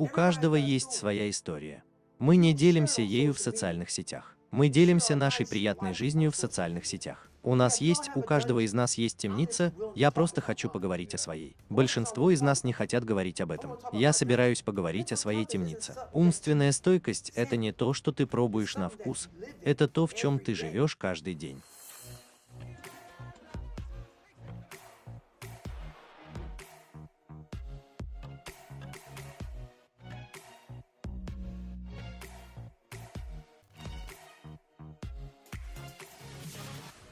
У каждого есть своя история. Мы не делимся ею в социальных сетях. Мы делимся нашей приятной жизнью в социальных сетях. У нас есть, у каждого из нас есть темница, я просто хочу поговорить о своей. Большинство из нас не хотят говорить об этом. Я собираюсь поговорить о своей темнице. Умственная стойкость – это не то, что ты пробуешь на вкус, это то, в чем ты живешь каждый день.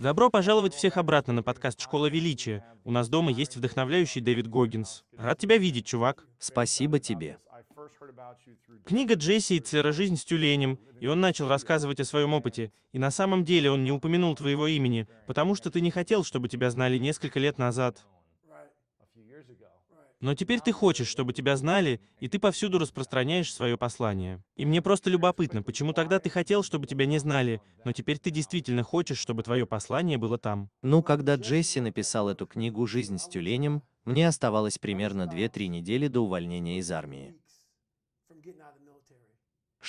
Добро пожаловать всех обратно на подкаст «Школа величия». У нас дома есть вдохновляющий Дэвид Гоггинс. Рад тебя видеть, чувак. Спасибо тебе. Книга Джесси и Цера «Жизнь с тюленем», и он начал рассказывать о своем опыте. И на самом деле он не упомянул твоего имени, потому что ты не хотел, чтобы тебя знали несколько лет назад. Но теперь ты хочешь, чтобы тебя знали, и ты повсюду распространяешь свое послание. И мне просто любопытно, почему тогда ты хотел, чтобы тебя не знали, но теперь ты действительно хочешь, чтобы твое послание было там. Ну, когда Джесси написал эту книгу «Жизнь с тюленем», мне оставалось примерно 2-3 недели до увольнения из армии.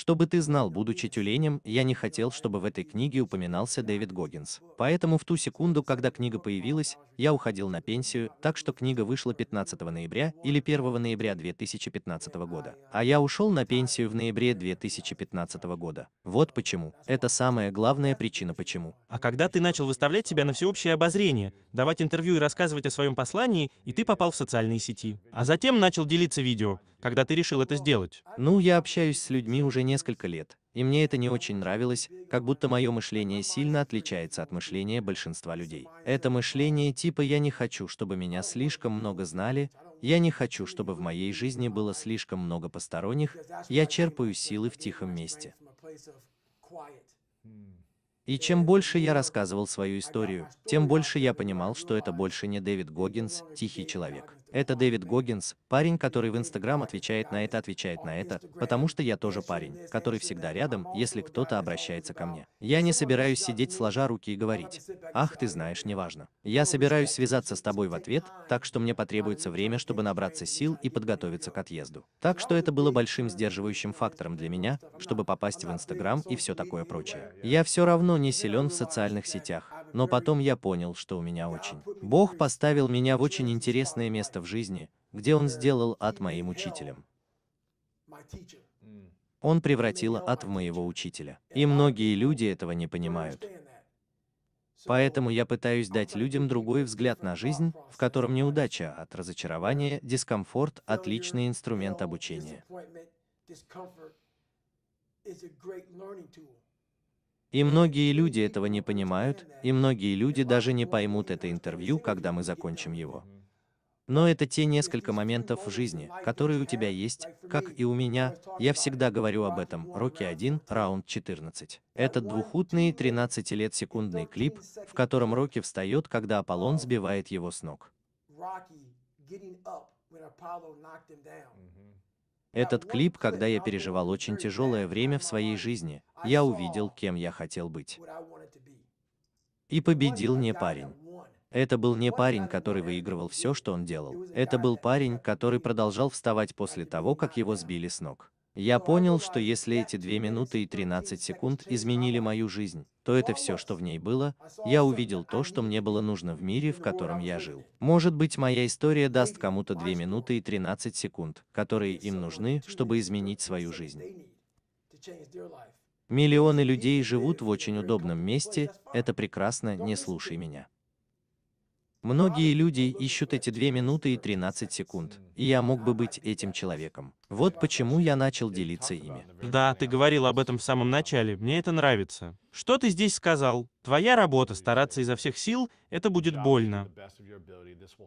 Чтобы ты знал, будучи тюленем, я не хотел, чтобы в этой книге упоминался Дэвид Гоггинс. Поэтому в ту секунду, когда книга появилась, я уходил на пенсию, так что книга вышла 15 ноября или 1 ноября 2015 года. А я ушел на пенсию в ноябре 2015 года. Вот почему. Это самая главная причина почему. А когда ты начал выставлять себя на всеобщее обозрение, давать интервью и рассказывать о своем послании, и ты попал в социальные сети. А затем начал делиться видео, когда ты решил это сделать. Ну, я общаюсь с людьми уже не несколько лет, и мне это не очень нравилось, как будто мое мышление сильно отличается от мышления большинства людей. Это мышление типа «я не хочу, чтобы меня слишком много знали», «я не хочу, чтобы в моей жизни было слишком много посторонних», «я черпаю силы в тихом месте». И чем больше я рассказывал свою историю, тем больше я понимал, что это больше не Дэвид Гоггинс, тихий человек. Это Дэвид Гоггинс, парень, который в Инстаграм отвечает на это, отвечает на это, потому что я тоже парень, который всегда рядом, если кто-то обращается ко мне. Я не собираюсь сидеть сложа руки и говорить, ах, ты знаешь, неважно. Я собираюсь связаться с тобой в ответ, так что мне потребуется время, чтобы набраться сил и подготовиться к отъезду. Так что это было большим сдерживающим фактором для меня, чтобы попасть в Инстаграм и все такое прочее. Я все равно не силен в социальных сетях, но потом я понял, что у меня очень. Бог поставил меня в очень интересное место в жизни, где Он сделал ад моим учителем. Он превратил ад в моего учителя. И многие люди этого не понимают. Поэтому я пытаюсь дать людям другой взгляд на жизнь, в котором неудача от разочарования, дискомфорт – отличный инструмент обучения. И многие люди этого не понимают, и многие люди даже не поймут это интервью, когда мы закончим его. Но это те несколько моментов в жизни, которые у тебя есть, как и у меня, я всегда говорю об этом, Рокки 1, раунд 14. Этот двухутный 13 лет секундный клип, в котором Рокки встает, когда Аполлон сбивает его с ног. Этот клип, когда я переживал очень тяжелое время в своей жизни, я увидел, кем я хотел быть. И победил не парень. Это был не парень, который выигрывал все, что он делал. Это был парень, который продолжал вставать после того, как его сбили с ног. Я понял, что если эти 2 минуты и 13 секунд изменили мою жизнь, то это все, что в ней было, я увидел то, что мне было нужно в мире, в котором я жил. Может быть, моя история даст кому-то 2 минуты и 13 секунд, которые им нужны, чтобы изменить свою жизнь. Миллионы людей живут в очень удобном месте, это прекрасно, не слушай меня. Многие люди ищут эти 2 минуты и 13 секунд, и я мог бы быть этим человеком. Вот почему я начал делиться ими. Да, ты говорил об этом в самом начале, мне это нравится. Что ты здесь сказал? Твоя работа стараться изо всех сил, это будет больно.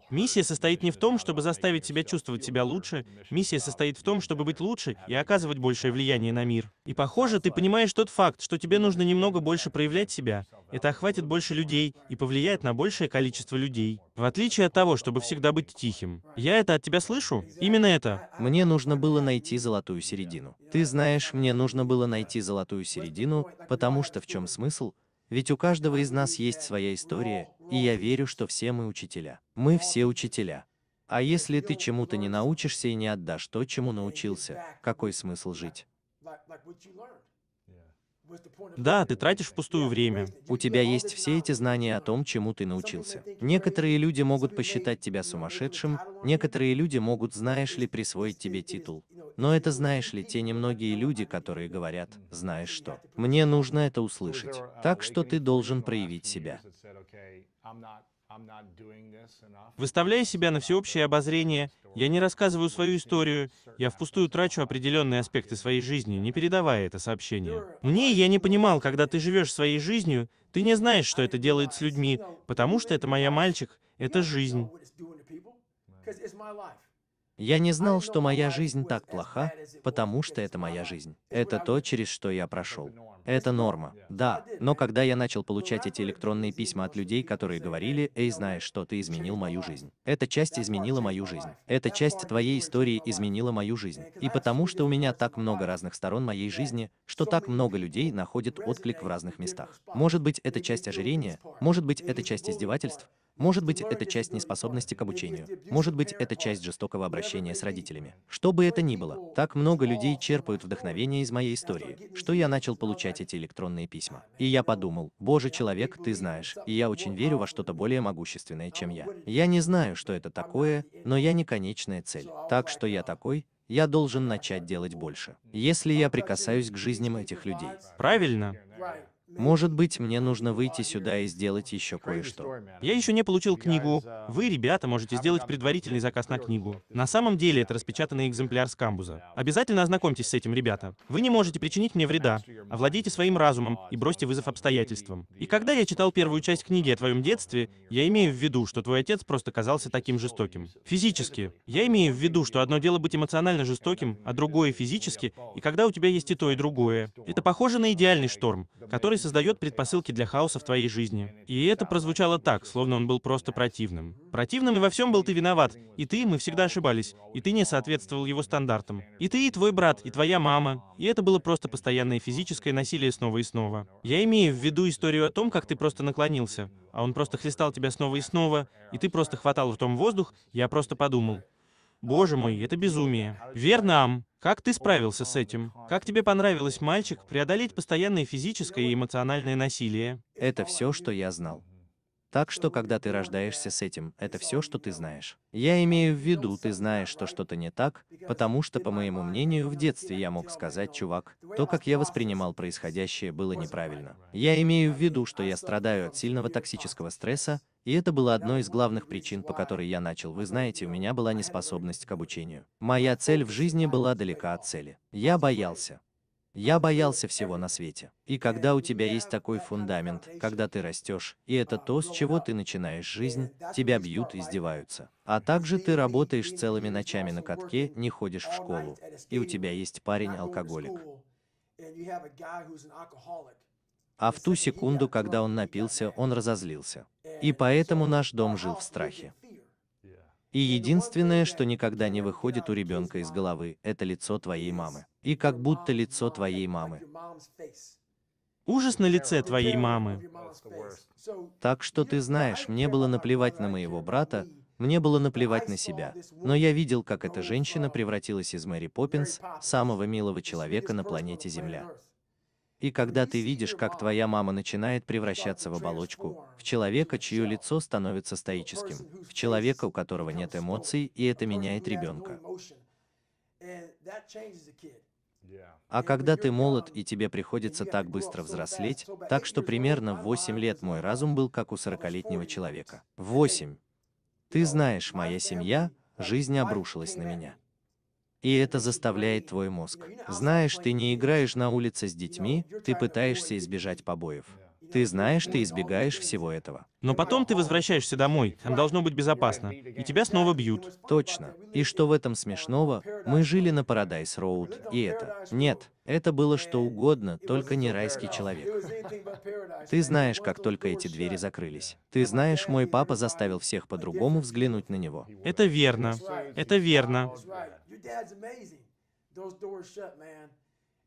Миссия состоит не в том, чтобы заставить себя чувствовать себя лучше, миссия состоит в том, чтобы быть лучше и оказывать большее влияние на мир. И похоже, ты понимаешь тот факт, что тебе нужно немного больше проявлять себя. Это охватит больше людей и повлияет на большее количество людей. В отличие от того, чтобы всегда быть тихим. Я это от тебя слышу? Именно это. Мне нужно было найти золотую середину. Ты знаешь, мне нужно было найти золотую середину, потому что в чем смысл? Ведь у каждого из нас есть своя история, и я верю, что все мы учителя. Мы все учителя. А если ты чему-то не научишься и не отдашь то, чему научился, какой смысл жить? Да, ты тратишь впустую время. У тебя есть все эти знания о том, чему ты научился. Некоторые люди могут посчитать тебя сумасшедшим, некоторые люди могут, знаешь ли, присвоить тебе титул. Но это, знаешь ли, те немногие люди, которые говорят, знаешь что, мне нужно это услышать. Так что ты должен проявить себя. Выставляя себя на всеобщее обозрение, я не рассказываю свою историю, я впустую трачу определенные аспекты своей жизни, не передавая это сообщение. Мне я не понимал, когда ты живешь своей жизнью, ты не знаешь, что это делает с людьми, потому что это моя мальчик, это жизнь. Я не знал, что моя жизнь так плоха, потому что это моя жизнь. Это то, через что я прошел. Это норма. Да, но когда я начал получать эти электронные письма от людей, которые говорили, «Эй, знаешь что, ты изменил мою жизнь». Эта часть изменила мою жизнь. Эта часть твоей истории изменила мою жизнь. И потому что у меня так много разных сторон моей жизни, что так много людей находит отклик в разных местах. Может быть, это часть ожирения, может быть, это часть издевательств, может быть, это часть неспособности к обучению. Может быть, это часть жестокого обращения с родителями. Что бы это ни было, так много людей черпают вдохновение из моей истории, что я начал получать эти электронные письма. И я подумал, боже человек, ты знаешь, и я очень верю во что-то более могущественное, чем я. Я не знаю, что это такое, но я не конечная цель. Так что я такой, я должен начать делать больше, если я прикасаюсь к жизням этих людей. Правильно. Может быть, мне нужно выйти сюда и сделать еще кое-что. Я еще не получил книгу. Вы, ребята, можете сделать предварительный заказ на книгу. На самом деле это распечатанный экземпляр с камбуза. Обязательно ознакомьтесь с этим, ребята. Вы не можете причинить мне вреда. Овладейте своим разумом и бросьте вызов обстоятельствам. И когда я читал первую часть книги о твоем детстве, я имею в виду, что твой отец просто казался таким жестоким. Физически. Я имею в виду, что одно дело быть эмоционально жестоким, а другое физически, и когда у тебя есть и то, и другое. Это похоже на идеальный шторм, который создает предпосылки для хаоса в твоей жизни. И это прозвучало так, словно он был просто противным. Противным и во всем был ты виноват. И ты, мы всегда ошибались. И ты не соответствовал его стандартам. И ты, и твой брат, и твоя мама. И это было просто постоянное физическое насилие снова и снова. Я имею в виду историю о том, как ты просто наклонился. А он просто хлестал тебя снова и снова. И ты просто хватал ртом воздух. Я просто подумал. Боже мой, это безумие. Вернам, как ты справился с этим? Как тебе понравилось, мальчик, преодолеть постоянное физическое и эмоциональное насилие? Это все, что я знал. Так что, когда ты рождаешься с этим, это все, что ты знаешь. Я имею в виду, ты знаешь, что что-то не так, потому что, по моему мнению, в детстве я мог сказать, чувак, то, как я воспринимал происходящее, было неправильно. Я имею в виду, что я страдаю от сильного токсического стресса, и это было одной из главных причин, по которой я начал. Вы знаете, у меня была неспособность к обучению. Моя цель в жизни была далека от цели. Я боялся. Я боялся всего на свете. И когда у тебя есть такой фундамент, когда ты растешь, и это то, с чего ты начинаешь жизнь, тебя бьют, издеваются. А также ты работаешь целыми ночами на катке, не ходишь в школу, и у тебя есть парень-алкоголик. А в ту секунду, когда он напился, он разозлился. И поэтому наш дом жил в страхе. И единственное, что никогда не выходит у ребенка из головы, это лицо твоей мамы и как будто лицо твоей мамы. Ужас на лице твоей мамы. Так что ты знаешь, мне было наплевать на моего брата, мне было наплевать на себя, но я видел, как эта женщина превратилась из Мэри Поппинс, самого милого человека на планете Земля. И когда ты видишь, как твоя мама начинает превращаться в оболочку, в человека, чье лицо становится стоическим, в человека, у которого нет эмоций, и это меняет ребенка. А когда ты молод и тебе приходится так быстро взрослеть, так что примерно в 8 лет мой разум был как у 40-летнего человека. 8. Ты знаешь, моя семья, жизнь обрушилась на меня. И это заставляет твой мозг. Знаешь, ты не играешь на улице с детьми, ты пытаешься избежать побоев. Ты знаешь, ты избегаешь всего этого. Но потом ты возвращаешься домой, там должно быть безопасно, и тебя снова бьют. Точно. И что в этом смешного? Мы жили на Парадайс Роуд, и это. Нет, это было что угодно, только не райский человек. Ты знаешь, как только эти двери закрылись. Ты знаешь, мой папа заставил всех по-другому взглянуть на него. Это верно. Это верно.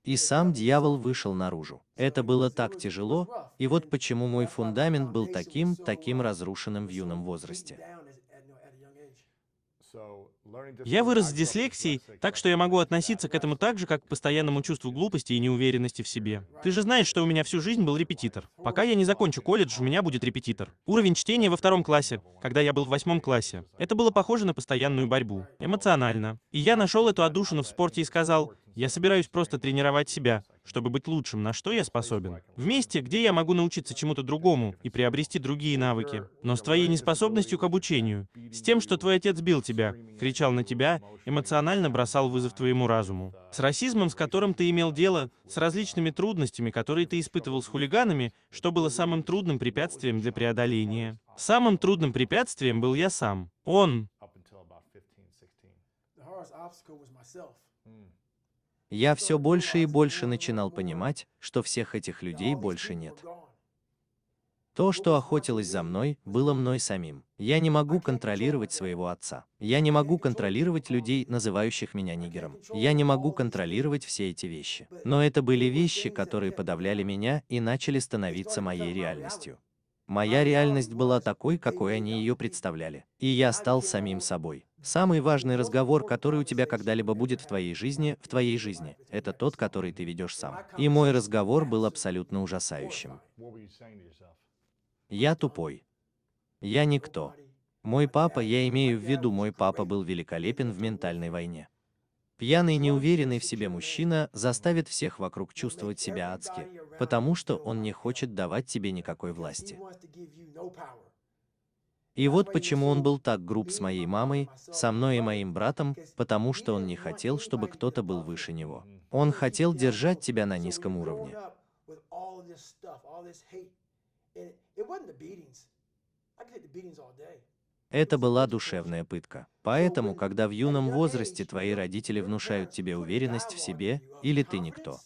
И сам дьявол вышел наружу. Это было так тяжело, и вот почему мой фундамент был таким, таким разрушенным в юном возрасте. Я вырос с дислексией, так что я могу относиться к этому так же, как к постоянному чувству глупости и неуверенности в себе. Ты же знаешь, что у меня всю жизнь был репетитор. Пока я не закончу колледж, у меня будет репетитор. Уровень чтения во втором классе, когда я был в восьмом классе. Это было похоже на постоянную борьбу. Эмоционально. И я нашел эту отдушину в спорте и сказал, я собираюсь просто тренировать себя, чтобы быть лучшим, на что я способен. В месте, где я могу научиться чему-то другому и приобрести другие навыки. Но с твоей неспособностью к обучению, с тем, что твой отец бил тебя, кричал на тебя, эмоционально бросал вызов твоему разуму. С расизмом, с которым ты имел дело, с различными трудностями, которые ты испытывал с хулиганами, что было самым трудным препятствием для преодоления. Самым трудным препятствием был я сам. Он я все больше и больше начинал понимать, что всех этих людей больше нет. То, что охотилось за мной, было мной самим. Я не могу контролировать своего отца. Я не могу контролировать людей, называющих меня нигером. Я не могу контролировать все эти вещи. Но это были вещи, которые подавляли меня и начали становиться моей реальностью. Моя реальность была такой, какой они ее представляли. И я стал самим собой. Самый важный разговор, который у тебя когда-либо будет в твоей жизни, в твоей жизни, это тот, который ты ведешь сам. И мой разговор был абсолютно ужасающим. Я тупой. Я никто. Мой папа, я имею в виду, мой папа был великолепен в ментальной войне. Пьяный, неуверенный в себе мужчина заставит всех вокруг чувствовать себя адски, потому что он не хочет давать тебе никакой власти. И вот почему он был так груб с моей мамой, со мной и моим братом, потому что он не хотел, чтобы кто-то был выше него. Он хотел держать тебя на низком уровне. I could hit the beatings all day. Это была душевная пытка. Поэтому, когда в юном возрасте твои родители внушают тебе уверенность в себе, или ты никто.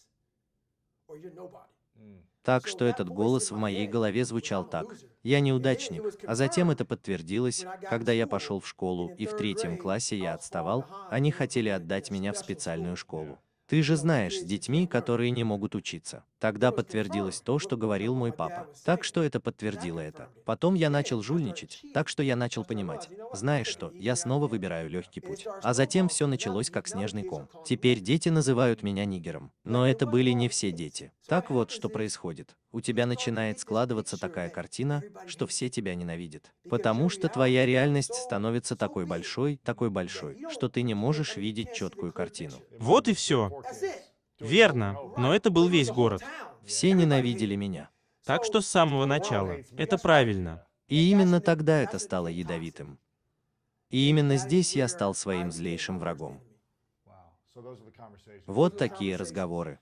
Так что этот голос в моей голове звучал так. Я неудачник. А затем это подтвердилось, когда я пошел в школу, и в третьем классе я отставал, они хотели отдать меня в специальную школу. Ты же знаешь, с детьми, которые не могут учиться. Тогда подтвердилось то, что говорил мой папа. Так что это подтвердило это. Потом я начал жульничать, так что я начал понимать. Знаешь что, я снова выбираю легкий путь. А затем все началось как снежный ком. Теперь дети называют меня нигером. Но это были не все дети. Так вот, что происходит. У тебя начинает складываться такая картина, что все тебя ненавидят. Потому что твоя реальность становится такой большой, такой большой, что ты не можешь видеть четкую картину. Вот и все. Верно, но это был весь город. Все ненавидели меня. Так что с самого начала. Это правильно. И именно тогда это стало ядовитым. И именно здесь я стал своим злейшим врагом. Вот такие разговоры.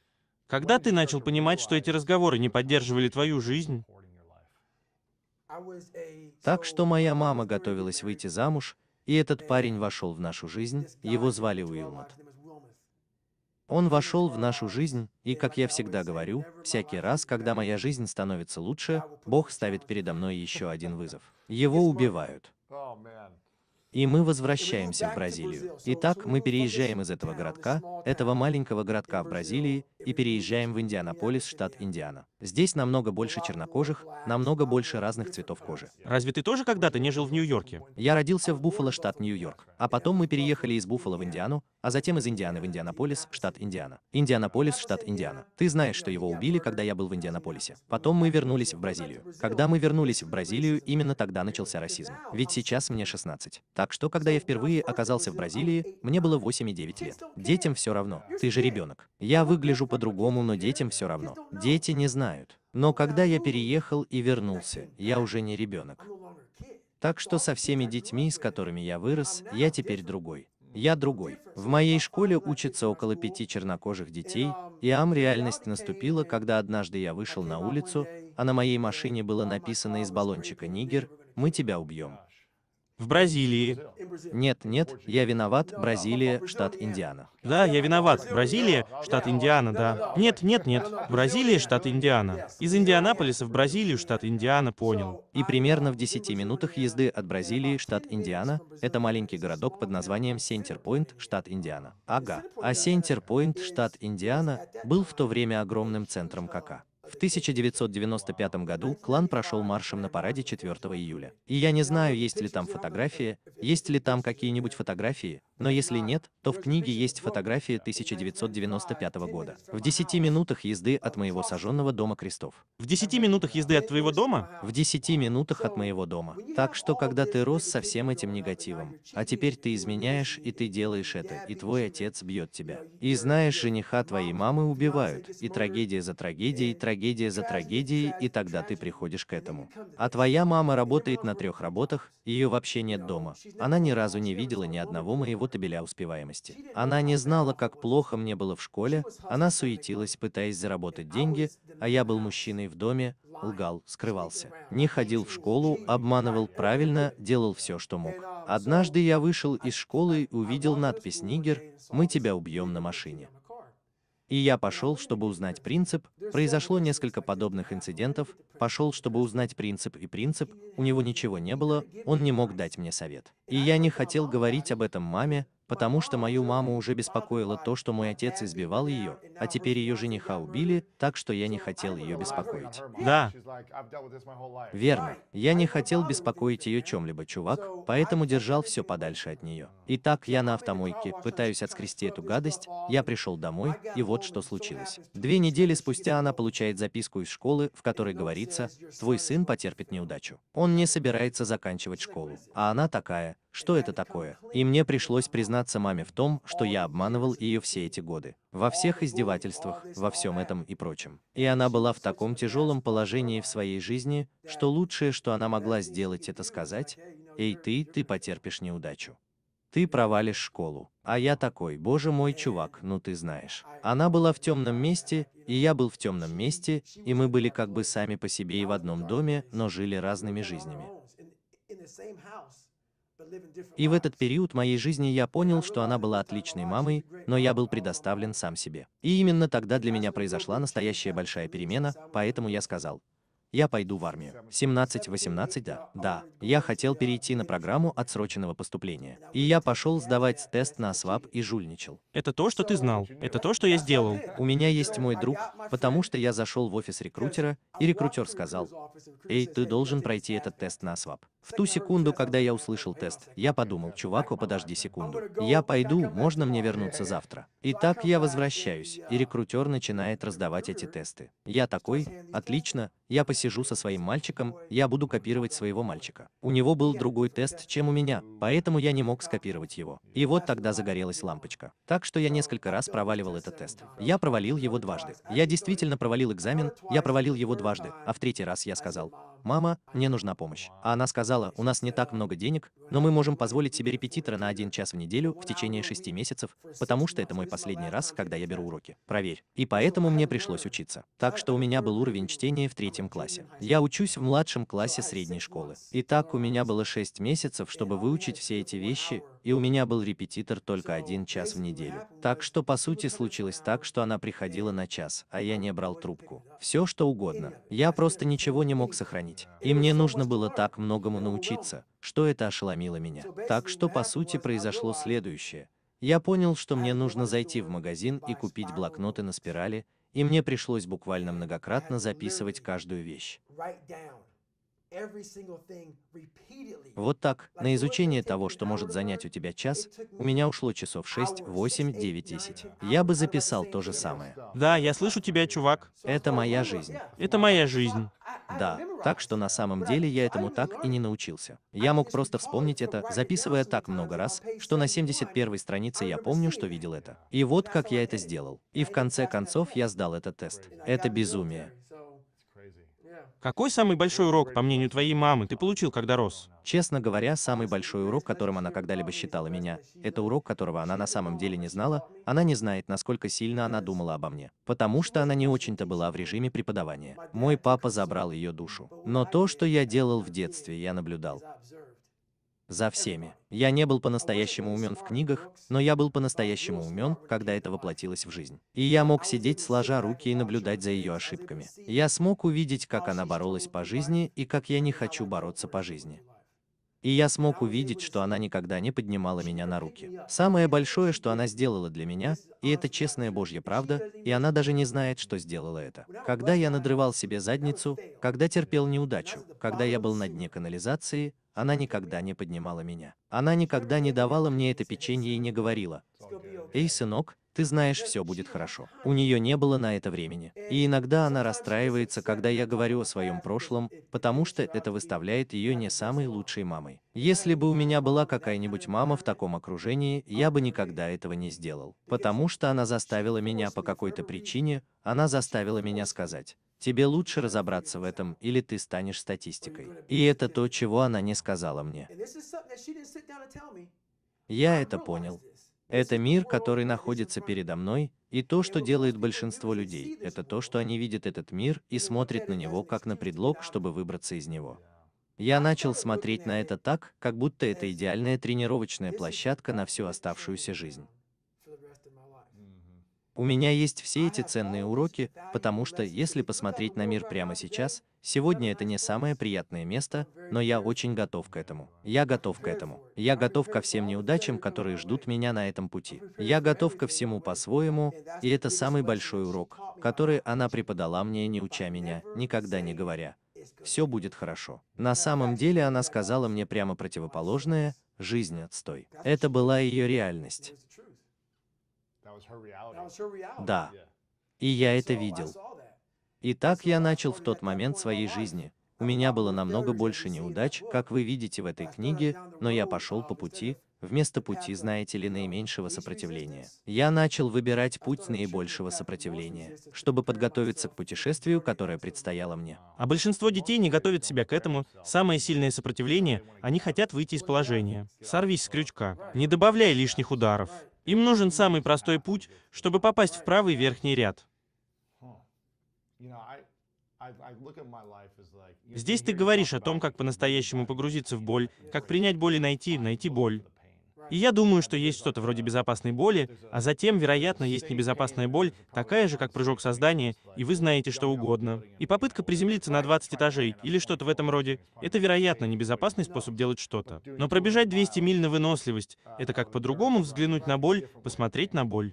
Когда ты начал понимать, что эти разговоры не поддерживали твою жизнь? Так что моя мама готовилась выйти замуж, и этот парень вошел в нашу жизнь, его звали Уилмот. Он вошел в нашу жизнь, и, как я всегда говорю, всякий раз, когда моя жизнь становится лучше, Бог ставит передо мной еще один вызов. Его убивают. И мы возвращаемся в Бразилию. Итак, мы переезжаем из этого городка, этого маленького городка в Бразилии, и переезжаем в Индианаполис, штат Индиана. Здесь намного больше чернокожих, намного больше разных цветов кожи. Разве ты тоже когда-то не жил в Нью-Йорке? Я родился в Буффало, штат Нью-Йорк. А потом мы переехали из Буффало в Индиану, а затем из Индианы в Индианаполис, штат Индиана. Индианаполис, штат Индиана. Ты знаешь, что его убили, когда я был в Индианаполисе. Потом мы вернулись в Бразилию. Когда мы вернулись в Бразилию, именно тогда начался расизм. Ведь сейчас мне 16. Так что, когда я впервые оказался в Бразилии, мне было 8 и 9 лет. Детям все равно. Ты же ребенок. Я выгляжу по-другому, но детям все равно. Дети не знают. Но когда я переехал и вернулся, я уже не ребенок. Так что со всеми детьми, с которыми я вырос, я теперь другой. Я другой. В моей школе учатся около пяти чернокожих детей, и ам реальность наступила, когда однажды я вышел на улицу, а на моей машине было написано из баллончика «Нигер, мы тебя убьем». В Бразилии. Нет, нет, я виноват, Бразилия, штат Индиана. Да, я виноват, Бразилия, штат Индиана, да. Нет, нет, нет, Бразилия, штат Индиана. Из Индианаполиса в Бразилию, штат Индиана, понял. И примерно в 10 минутах езды от Бразилии, штат Индиана, это маленький городок под названием Сентерпойнт, штат Индиана. Ага. А Сентерпойнт, штат Индиана, был в то время огромным центром кака. В 1995 году клан прошел маршем на параде 4 июля. И я не знаю, есть ли там фотографии, есть ли там какие-нибудь фотографии, но если нет, то в книге есть фотографии 1995 года. В 10 минутах езды от моего сожженного дома крестов. В 10 минутах езды от твоего дома? В 10 минутах от моего дома. Так что, когда ты рос со всем этим негативом, а теперь ты изменяешь, и ты делаешь это, и твой отец бьет тебя. И знаешь, жениха твоей мамы убивают, и трагедия за трагедией, трагедия за трагедией, и тогда ты приходишь к этому. А твоя мама работает на трех работах, ее вообще нет дома. Она ни разу не видела ни одного моего его табеля успеваемости. Она не знала, как плохо мне было в школе, она суетилась, пытаясь заработать деньги, а я был мужчиной в доме, лгал, скрывался. Не ходил в школу, обманывал правильно, делал все, что мог. Однажды я вышел из школы и увидел надпись «Нигер, мы тебя убьем на машине». И я пошел, чтобы узнать принцип, произошло несколько подобных инцидентов, пошел, чтобы узнать принцип и принцип, у него ничего не было, он не мог дать мне совет. И я не хотел говорить об этом маме, потому что мою маму уже беспокоило то, что мой отец избивал ее, а теперь ее жениха убили, так что я не хотел ее беспокоить. Да. Верно. Я не хотел беспокоить ее чем-либо, чувак, поэтому держал все подальше от нее. Итак, я на автомойке, пытаюсь отскрести эту гадость, я пришел домой, и вот что случилось. Две недели спустя она получает записку из школы, в которой говорится, твой сын потерпит неудачу. Он не собирается заканчивать школу. А она такая, что это такое. И мне пришлось признаться маме в том, что я обманывал ее все эти годы. Во всех издевательствах, во всем этом и прочем. И она была в таком тяжелом положении в своей жизни, что лучшее, что она могла сделать, это сказать, «Эй ты, ты потерпишь неудачу. Ты провалишь школу». А я такой, боже мой, чувак, ну ты знаешь. Она была в темном месте, и я был в темном месте, и мы были как бы сами по себе и в одном доме, но жили разными жизнями. И в этот период моей жизни я понял, что она была отличной мамой, но я был предоставлен сам себе. И именно тогда для меня произошла настоящая большая перемена, поэтому я сказал, я пойду в армию. 17-18, да. Да, я хотел перейти на программу отсроченного поступления. И я пошел сдавать тест на СВАП и жульничал. Это то, что ты знал. Это то, что я сделал. У меня есть мой друг, потому что я зашел в офис рекрутера, и рекрутер сказал, «Эй, ты должен пройти этот тест на СВАП». В ту секунду, когда я услышал тест, я подумал, чувак, о, подожди секунду. Я пойду, можно мне вернуться завтра? И так я возвращаюсь, и рекрутер начинает раздавать эти тесты. Я такой, отлично, я посижу со своим мальчиком, я буду копировать своего мальчика. У него был другой тест, чем у меня, поэтому я не мог скопировать его. И вот тогда загорелась лампочка. Так что я несколько раз проваливал этот тест. Я провалил его дважды. Я действительно провалил экзамен, я провалил его дважды, а в третий раз я сказал, «Мама, мне нужна помощь». А она сказала, сказала, у нас не так много денег, но мы можем позволить себе репетитора на один час в неделю в течение шести месяцев, потому что это мой последний раз, когда я беру уроки. Проверь. И поэтому мне пришлось учиться. Так что у меня был уровень чтения в третьем классе. Я учусь в младшем классе средней школы. И так у меня было шесть месяцев, чтобы выучить все эти вещи, и у меня был репетитор только один час в неделю. Так что по сути случилось так, что она приходила на час, а я не брал трубку. Все что угодно. Я просто ничего не мог сохранить. И мне нужно было так многому научиться, что это ошеломило меня. Так что по сути произошло следующее. Я понял, что мне нужно зайти в магазин и купить блокноты на спирали, и мне пришлось буквально многократно записывать каждую вещь. Вот так, на изучение того, что может занять у тебя час, у меня ушло часов 6, 8, 9, 10. Я бы записал то же самое. Да, я слышу тебя, чувак. Это моя жизнь. Это моя жизнь. Да, так что на самом деле я этому так и не научился. Я мог просто вспомнить это, записывая так много раз, что на 71-й странице я помню, что видел это. И вот как я это сделал. И в конце концов я сдал этот тест. Это безумие. Какой самый большой урок, по мнению твоей мамы, ты получил, когда рос? Честно говоря, самый большой урок, которым она когда-либо считала меня, это урок, которого она на самом деле не знала, она не знает, насколько сильно она думала обо мне, потому что она не очень-то была в режиме преподавания. Мой папа забрал ее душу. Но то, что я делал в детстве, я наблюдал за всеми. Я не был по-настоящему умен в книгах, но я был по-настоящему умен, когда это воплотилось в жизнь. И я мог сидеть сложа руки и наблюдать за ее ошибками. Я смог увидеть, как она боролась по жизни и как я не хочу бороться по жизни. И я смог увидеть, что она никогда не поднимала меня на руки. Самое большое, что она сделала для меня, и это честная Божья правда, и она даже не знает, что сделала это. Когда я надрывал себе задницу, когда терпел неудачу, когда я был на дне канализации, она никогда не поднимала меня. Она никогда не давала мне это печенье и не говорила, «Эй, сынок, ты знаешь, все будет хорошо». У нее не было на это времени. И иногда она расстраивается, когда я говорю о своем прошлом, потому что это выставляет ее не самой лучшей мамой. Если бы у меня была какая-нибудь мама в таком окружении, я бы никогда этого не сделал. Потому что она заставила меня по какой-то причине, она заставила меня сказать, Тебе лучше разобраться в этом, или ты станешь статистикой. И это то, чего она не сказала мне. Я это понял. Это мир, который находится передо мной, и то, что делает большинство людей, это то, что они видят этот мир и смотрят на него как на предлог, чтобы выбраться из него. Я начал смотреть на это так, как будто это идеальная тренировочная площадка на всю оставшуюся жизнь. У меня есть все эти ценные уроки, потому что если посмотреть на мир прямо сейчас, сегодня это не самое приятное место, но я очень готов к этому. Я готов к этому. Я готов ко всем неудачам, которые ждут меня на этом пути. Я готов ко всему по-своему, и это самый большой урок, который она преподала мне, не уча меня, никогда не говоря. Все будет хорошо. На самом деле она сказала мне прямо противоположное, жизнь отстой. Это была ее реальность. Да. И я это видел. И так я начал в тот момент своей жизни. У меня было намного больше неудач, как вы видите в этой книге, но я пошел по um, пути, вместо пути, знаете ли, наименьшего сопротивления. Я начал выбирать путь наибольшего сопротивления, чтобы подготовиться к путешествию, которое предстояло мне. Um, а большинство детей не готовят себя к этому. Самое сильное сопротивление — они хотят выйти из положения. Сорвись с крючка. Не добавляй лишних ударов. Им нужен самый простой путь, чтобы попасть в правый верхний ряд. Здесь ты говоришь о том, как по-настоящему погрузиться в боль, как принять боль и найти, найти боль. И я думаю, что есть что-то вроде безопасной боли, а затем, вероятно, есть небезопасная боль, такая же, как прыжок создания, и вы знаете что угодно. И попытка приземлиться на 20 этажей или что-то в этом роде — это, вероятно, небезопасный способ делать что-то. Но пробежать 200 миль на выносливость — это как по-другому взглянуть на боль, посмотреть на боль.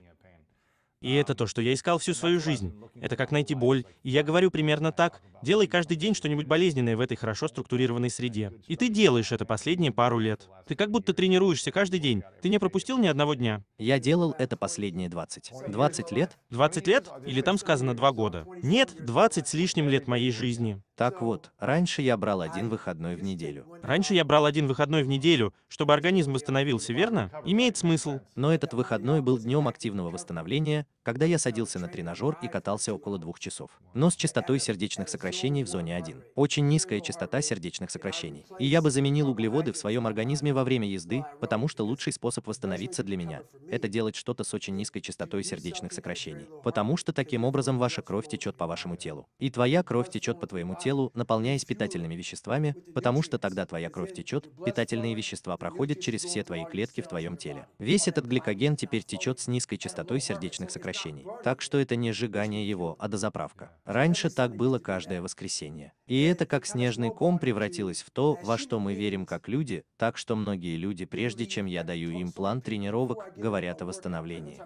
И это то, что я искал всю свою жизнь. Это как найти боль. И я говорю примерно так. Делай каждый день что-нибудь болезненное в этой хорошо структурированной среде. И ты делаешь это последние пару лет. Ты как будто тренируешься каждый день. Ты не пропустил ни одного дня. Я делал это последние 20. 20 лет? 20 лет? Или там сказано 2 года? Нет, 20 с лишним лет моей жизни. Так вот, раньше я брал один выходной в неделю. Раньше я брал один выходной в неделю, чтобы организм восстановился, верно? Имеет смысл. Но этот выходной был днем активного восстановления, когда я садился на тренажер и катался около двух часов. Но с частотой сердечных сокращений в зоне 1. Очень низкая частота сердечных сокращений. И я бы заменил углеводы в своем организме во время езды, потому что лучший способ восстановиться для меня – это делать что-то с очень низкой частотой сердечных сокращений. Потому что таким образом ваша кровь течет по вашему телу. И твоя кровь течет по твоему телу телу, наполняясь питательными веществами, потому что тогда твоя кровь течет, питательные вещества проходят через все твои клетки в твоем теле. Весь этот гликоген теперь течет с низкой частотой сердечных сокращений. Так что это не сжигание его, а дозаправка. Раньше так было каждое воскресенье. И это как снежный ком превратилось в то, во что мы верим как люди, так что многие люди, прежде чем я даю им план тренировок, говорят о восстановлении.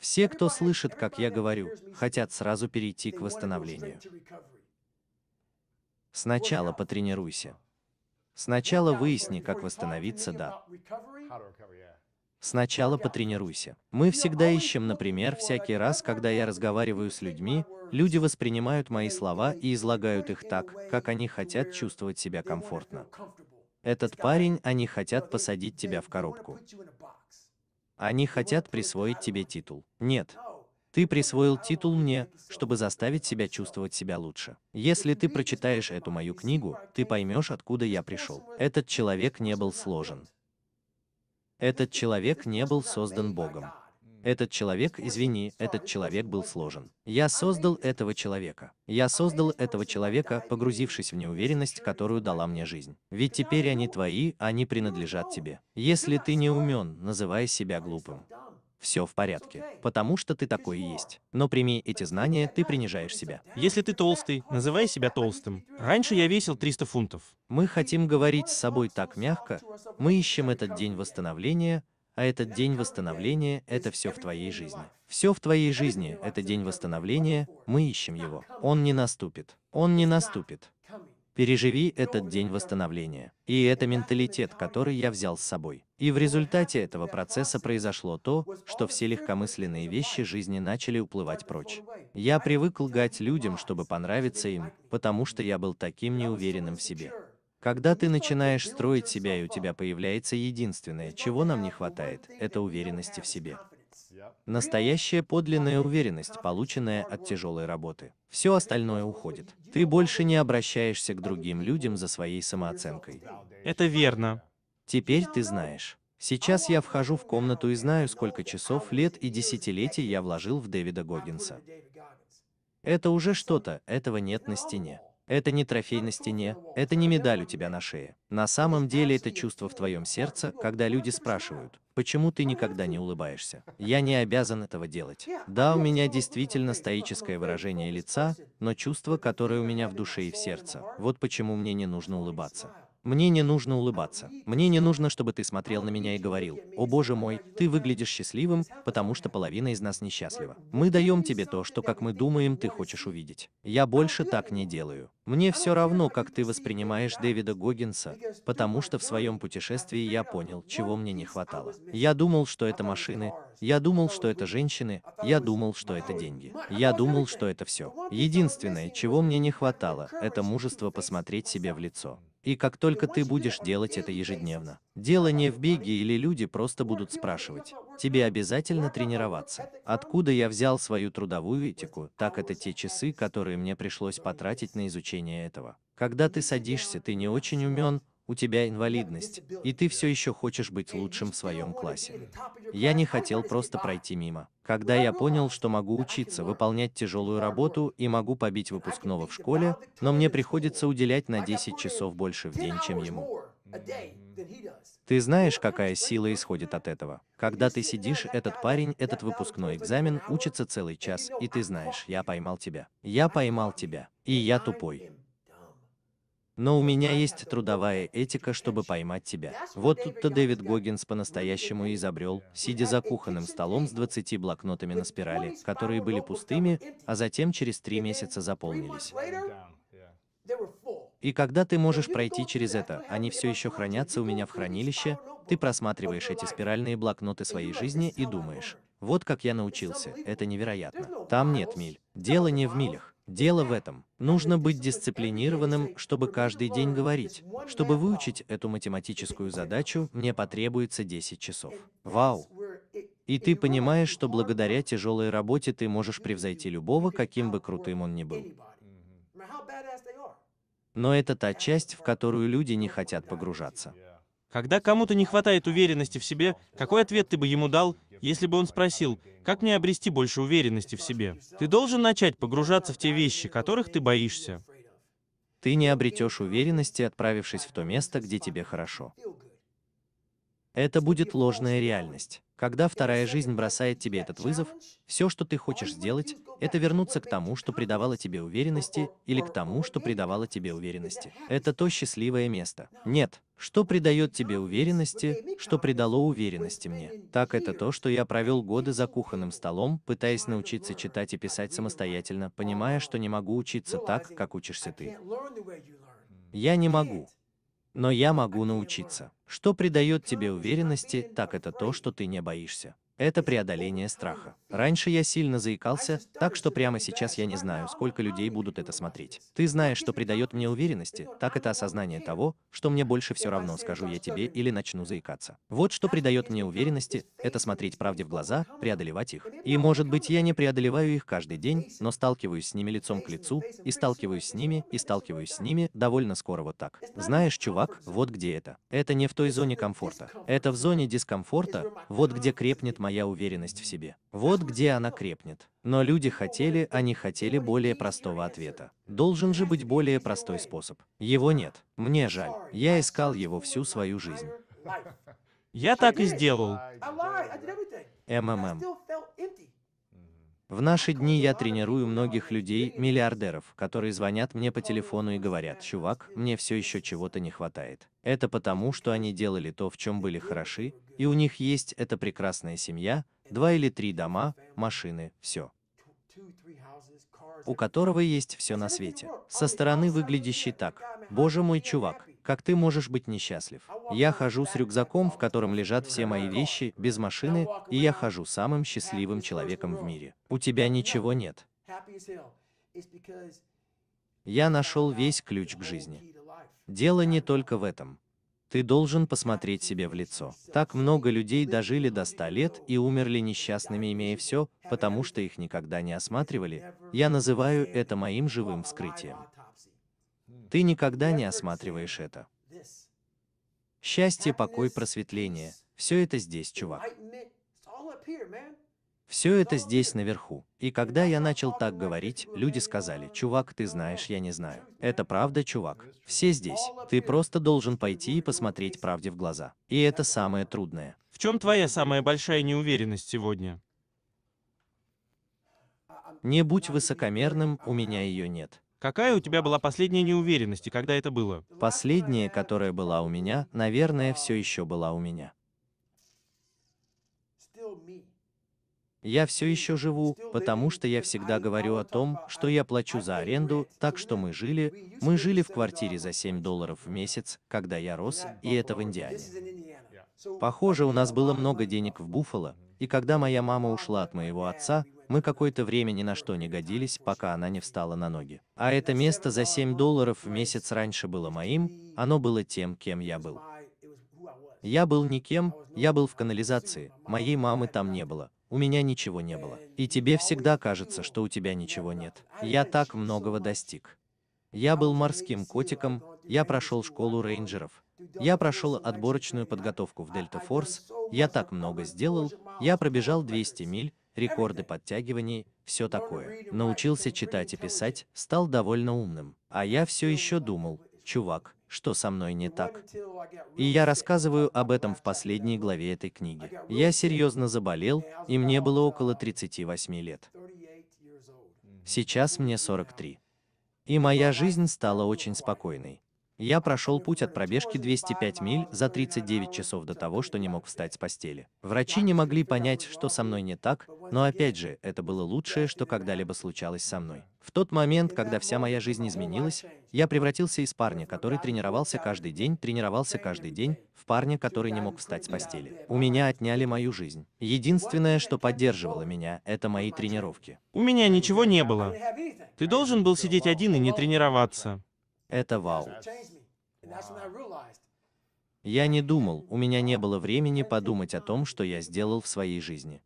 Все, кто слышит, как я говорю, хотят сразу перейти к восстановлению. Сначала потренируйся. Сначала выясни, как восстановиться, да. Сначала потренируйся. Мы всегда ищем, например, всякий раз, когда я разговариваю с людьми, люди воспринимают мои слова и излагают их так, как они хотят чувствовать себя комфортно. Этот парень, они хотят посадить тебя в коробку. Они хотят присвоить тебе титул. Нет, ты присвоил титул мне, чтобы заставить себя чувствовать себя лучше. Если ты прочитаешь эту мою книгу, ты поймешь, откуда я пришел. Этот человек не был сложен. Этот человек не был создан Богом. Этот человек, извини, этот человек был сложен. Я создал этого человека. Я создал этого человека, погрузившись в неуверенность, которую дала мне жизнь. Ведь теперь они твои, они принадлежат тебе. Если ты не умен, называй себя глупым все в порядке, потому что ты такой и есть. Но прими эти знания, ты принижаешь себя. Если ты толстый, называй себя толстым. Раньше я весил 300 фунтов. Мы хотим говорить с собой так мягко, мы ищем этот день восстановления, а этот день восстановления — это все в твоей жизни. Все в твоей жизни — это день восстановления, мы ищем его. Он не наступит. Он не наступит. Переживи этот день восстановления. И это менталитет, который я взял с собой. И в результате этого процесса произошло то, что все легкомысленные вещи жизни начали уплывать прочь. Я привык лгать людям, чтобы понравиться им, потому что я был таким неуверенным в себе. Когда ты начинаешь строить себя и у тебя появляется единственное, чего нам не хватает, это уверенности в себе. Настоящая подлинная уверенность, полученная от тяжелой работы. Все остальное уходит. Ты больше не обращаешься к другим людям за своей самооценкой. Это верно. Теперь ты знаешь. Сейчас я вхожу в комнату и знаю, сколько часов, лет и десятилетий я вложил в Дэвида Гоггинса. Это уже что-то, этого нет на стене. Это не трофей на стене, это не медаль у тебя на шее. На самом деле это чувство в твоем сердце, когда люди спрашивают, Почему ты никогда не улыбаешься? Я не обязан этого делать. Да, у меня действительно стоическое выражение лица, но чувство, которое у меня в душе и в сердце. Вот почему мне не нужно улыбаться. Мне не нужно улыбаться. Мне не нужно, чтобы ты смотрел на меня и говорил, «О боже мой, ты выглядишь счастливым, потому что половина из нас несчастлива. Мы даем тебе то, что, как мы думаем, ты хочешь увидеть. Я больше так не делаю. Мне все равно, как ты воспринимаешь Дэвида Гоггинса, потому что в своем путешествии я понял, чего мне не хватало. Я думал, что это машины, я думал, что это женщины, я думал, что это деньги. Я думал, что это все. Единственное, чего мне не хватало, это мужество посмотреть себе в лицо. И как только ты будешь делать это ежедневно, дело не в беге или люди просто будут спрашивать, тебе обязательно тренироваться. Откуда я взял свою трудовую этику, так это те часы, которые мне пришлось потратить на изучение этого. Когда ты садишься, ты не очень умен, у тебя инвалидность, и ты все еще хочешь быть лучшим в своем классе. Я не хотел просто пройти мимо. Когда я понял, что могу учиться, выполнять тяжелую работу и могу побить выпускного в школе, но мне приходится уделять на 10 часов больше в день, чем ему. Ты знаешь, какая сила исходит от этого. Когда ты сидишь, этот парень, этот выпускной экзамен, учится целый час, и ты знаешь, я поймал тебя. Я поймал тебя. И я тупой. Но у меня есть трудовая этика, чтобы поймать тебя. Вот тут-то Дэвид Гогинс по-настоящему изобрел, сидя за кухонным столом с 20 блокнотами на спирали, которые были пустыми, а затем через три месяца заполнились. И когда ты можешь пройти через это, они все еще хранятся у меня в хранилище, ты просматриваешь эти спиральные блокноты своей жизни и думаешь, вот как я научился, это невероятно. Там нет миль. Дело не в милях. Дело в этом. Нужно быть дисциплинированным, чтобы каждый день говорить. Чтобы выучить эту математическую задачу, мне потребуется 10 часов. Вау! И ты понимаешь, что благодаря тяжелой работе ты можешь превзойти любого, каким бы крутым он ни был. Но это та часть, в которую люди не хотят погружаться. Когда кому-то не хватает уверенности в себе, какой ответ ты бы ему дал, если бы он спросил, как мне обрести больше уверенности в себе? Ты должен начать погружаться в те вещи, которых ты боишься. Ты не обретешь уверенности, отправившись в то место, где тебе хорошо. Это будет ложная реальность. Когда вторая жизнь бросает тебе этот вызов, все, что ты хочешь сделать, это вернуться к тому, что придавало тебе уверенности, или к тому, что придавало тебе уверенности. Это то счастливое место. Нет, что придает тебе уверенности, что придало уверенности мне? Так это то, что я провел годы за кухонным столом, пытаясь научиться читать и писать самостоятельно, понимая, что не могу учиться так, как учишься ты. Я не могу. Но я могу научиться. Что придает тебе уверенности, так это то, что ты не боишься это преодоление страха. Раньше я сильно заикался, так что прямо сейчас я не знаю, сколько людей будут это смотреть. Ты знаешь, что придает мне уверенности, так это осознание того, что мне больше все равно, скажу я тебе или начну заикаться. Вот что придает мне уверенности, это смотреть правде в глаза, преодолевать их. И может быть я не преодолеваю их каждый день, но сталкиваюсь с ними лицом к лицу, и сталкиваюсь с ними, и сталкиваюсь с ними довольно скоро вот так. Знаешь, чувак, вот где это. Это не в той зоне комфорта. Это в зоне дискомфорта, вот где крепнет моя уверенность в себе. Вот где она крепнет. Но люди хотели, они хотели более простого ответа. Должен же быть более простой способ. Его нет. Мне жаль. Я искал его всю свою жизнь. Я так и сделал. МММ. В наши дни я тренирую многих людей, миллиардеров, которые звонят мне по телефону и говорят, чувак, мне все еще чего-то не хватает. Это потому, что они делали то, в чем были хороши, и у них есть эта прекрасная семья, два или три дома, машины, все у которого есть все на свете. Со стороны выглядящий так. Боже мой, чувак, как ты можешь быть несчастлив? Я хожу с рюкзаком, в котором лежат все мои вещи, без машины, и я хожу самым счастливым человеком в мире. У тебя ничего нет. Я нашел весь ключ к жизни. Дело не только в этом. Ты должен посмотреть себе в лицо. Так много людей дожили до 100 лет и умерли несчастными, имея все, потому что их никогда не осматривали. Я называю это моим живым вскрытием. Ты никогда не осматриваешь это. Счастье, покой, просветление — все это здесь, чувак. Все это здесь наверху. И когда я начал так говорить, люди сказали, uh, чувак, ты знаешь, я не знаю. Это правда, чувак. Все здесь. Ты просто должен пойти и посмотреть правде в глаза. И это самое трудное. В чем твоя самая большая неуверенность сегодня? Не будь высокомерным, у меня ее нет. Какая у тебя была последняя неуверенность и когда это было? Последняя, которая была у меня, наверное, все еще была у меня. Я все еще живу, потому что я всегда говорю о том, что я плачу за аренду, так что мы жили, мы жили в квартире за 7 долларов в месяц, когда я рос, и это в Индиане. Похоже, у нас было много денег в Буффало, и когда моя мама ушла от моего отца, мы какое-то время ни на что не годились, пока она не встала на ноги. А это место за 7 долларов в месяц раньше было моим, оно было тем, кем я был. Я был никем, я был в канализации, моей мамы там не было, у меня ничего не было. И тебе всегда кажется, что у тебя ничего нет. Я так многого достиг. Я был морским котиком, я прошел школу рейнджеров, я прошел отборочную подготовку в Дельта Форс, я так много сделал, я пробежал 200 миль, рекорды подтягиваний, все такое. Научился читать и писать, стал довольно умным. А я все еще думал, чувак, что со мной не так. И я рассказываю об этом в последней главе этой книги. Я серьезно заболел, и мне было около 38 лет. Сейчас мне 43. И моя жизнь стала очень спокойной. Я прошел путь от пробежки 205 миль за 39 часов до того, что не мог встать с постели. Врачи не могли понять, что со мной не так, но опять же, это было лучшее, что когда-либо случалось со мной. В тот момент, когда вся моя жизнь изменилась, я превратился из парня, который тренировался каждый день, тренировался каждый день, в парня, который не мог встать с постели. У меня отняли мою жизнь. Единственное, что поддерживало меня, это мои тренировки. У меня ничего не было. Ты должен был сидеть один и не тренироваться. Это вау. Я не думал, у меня не было времени подумать о том, что я сделал в своей жизни.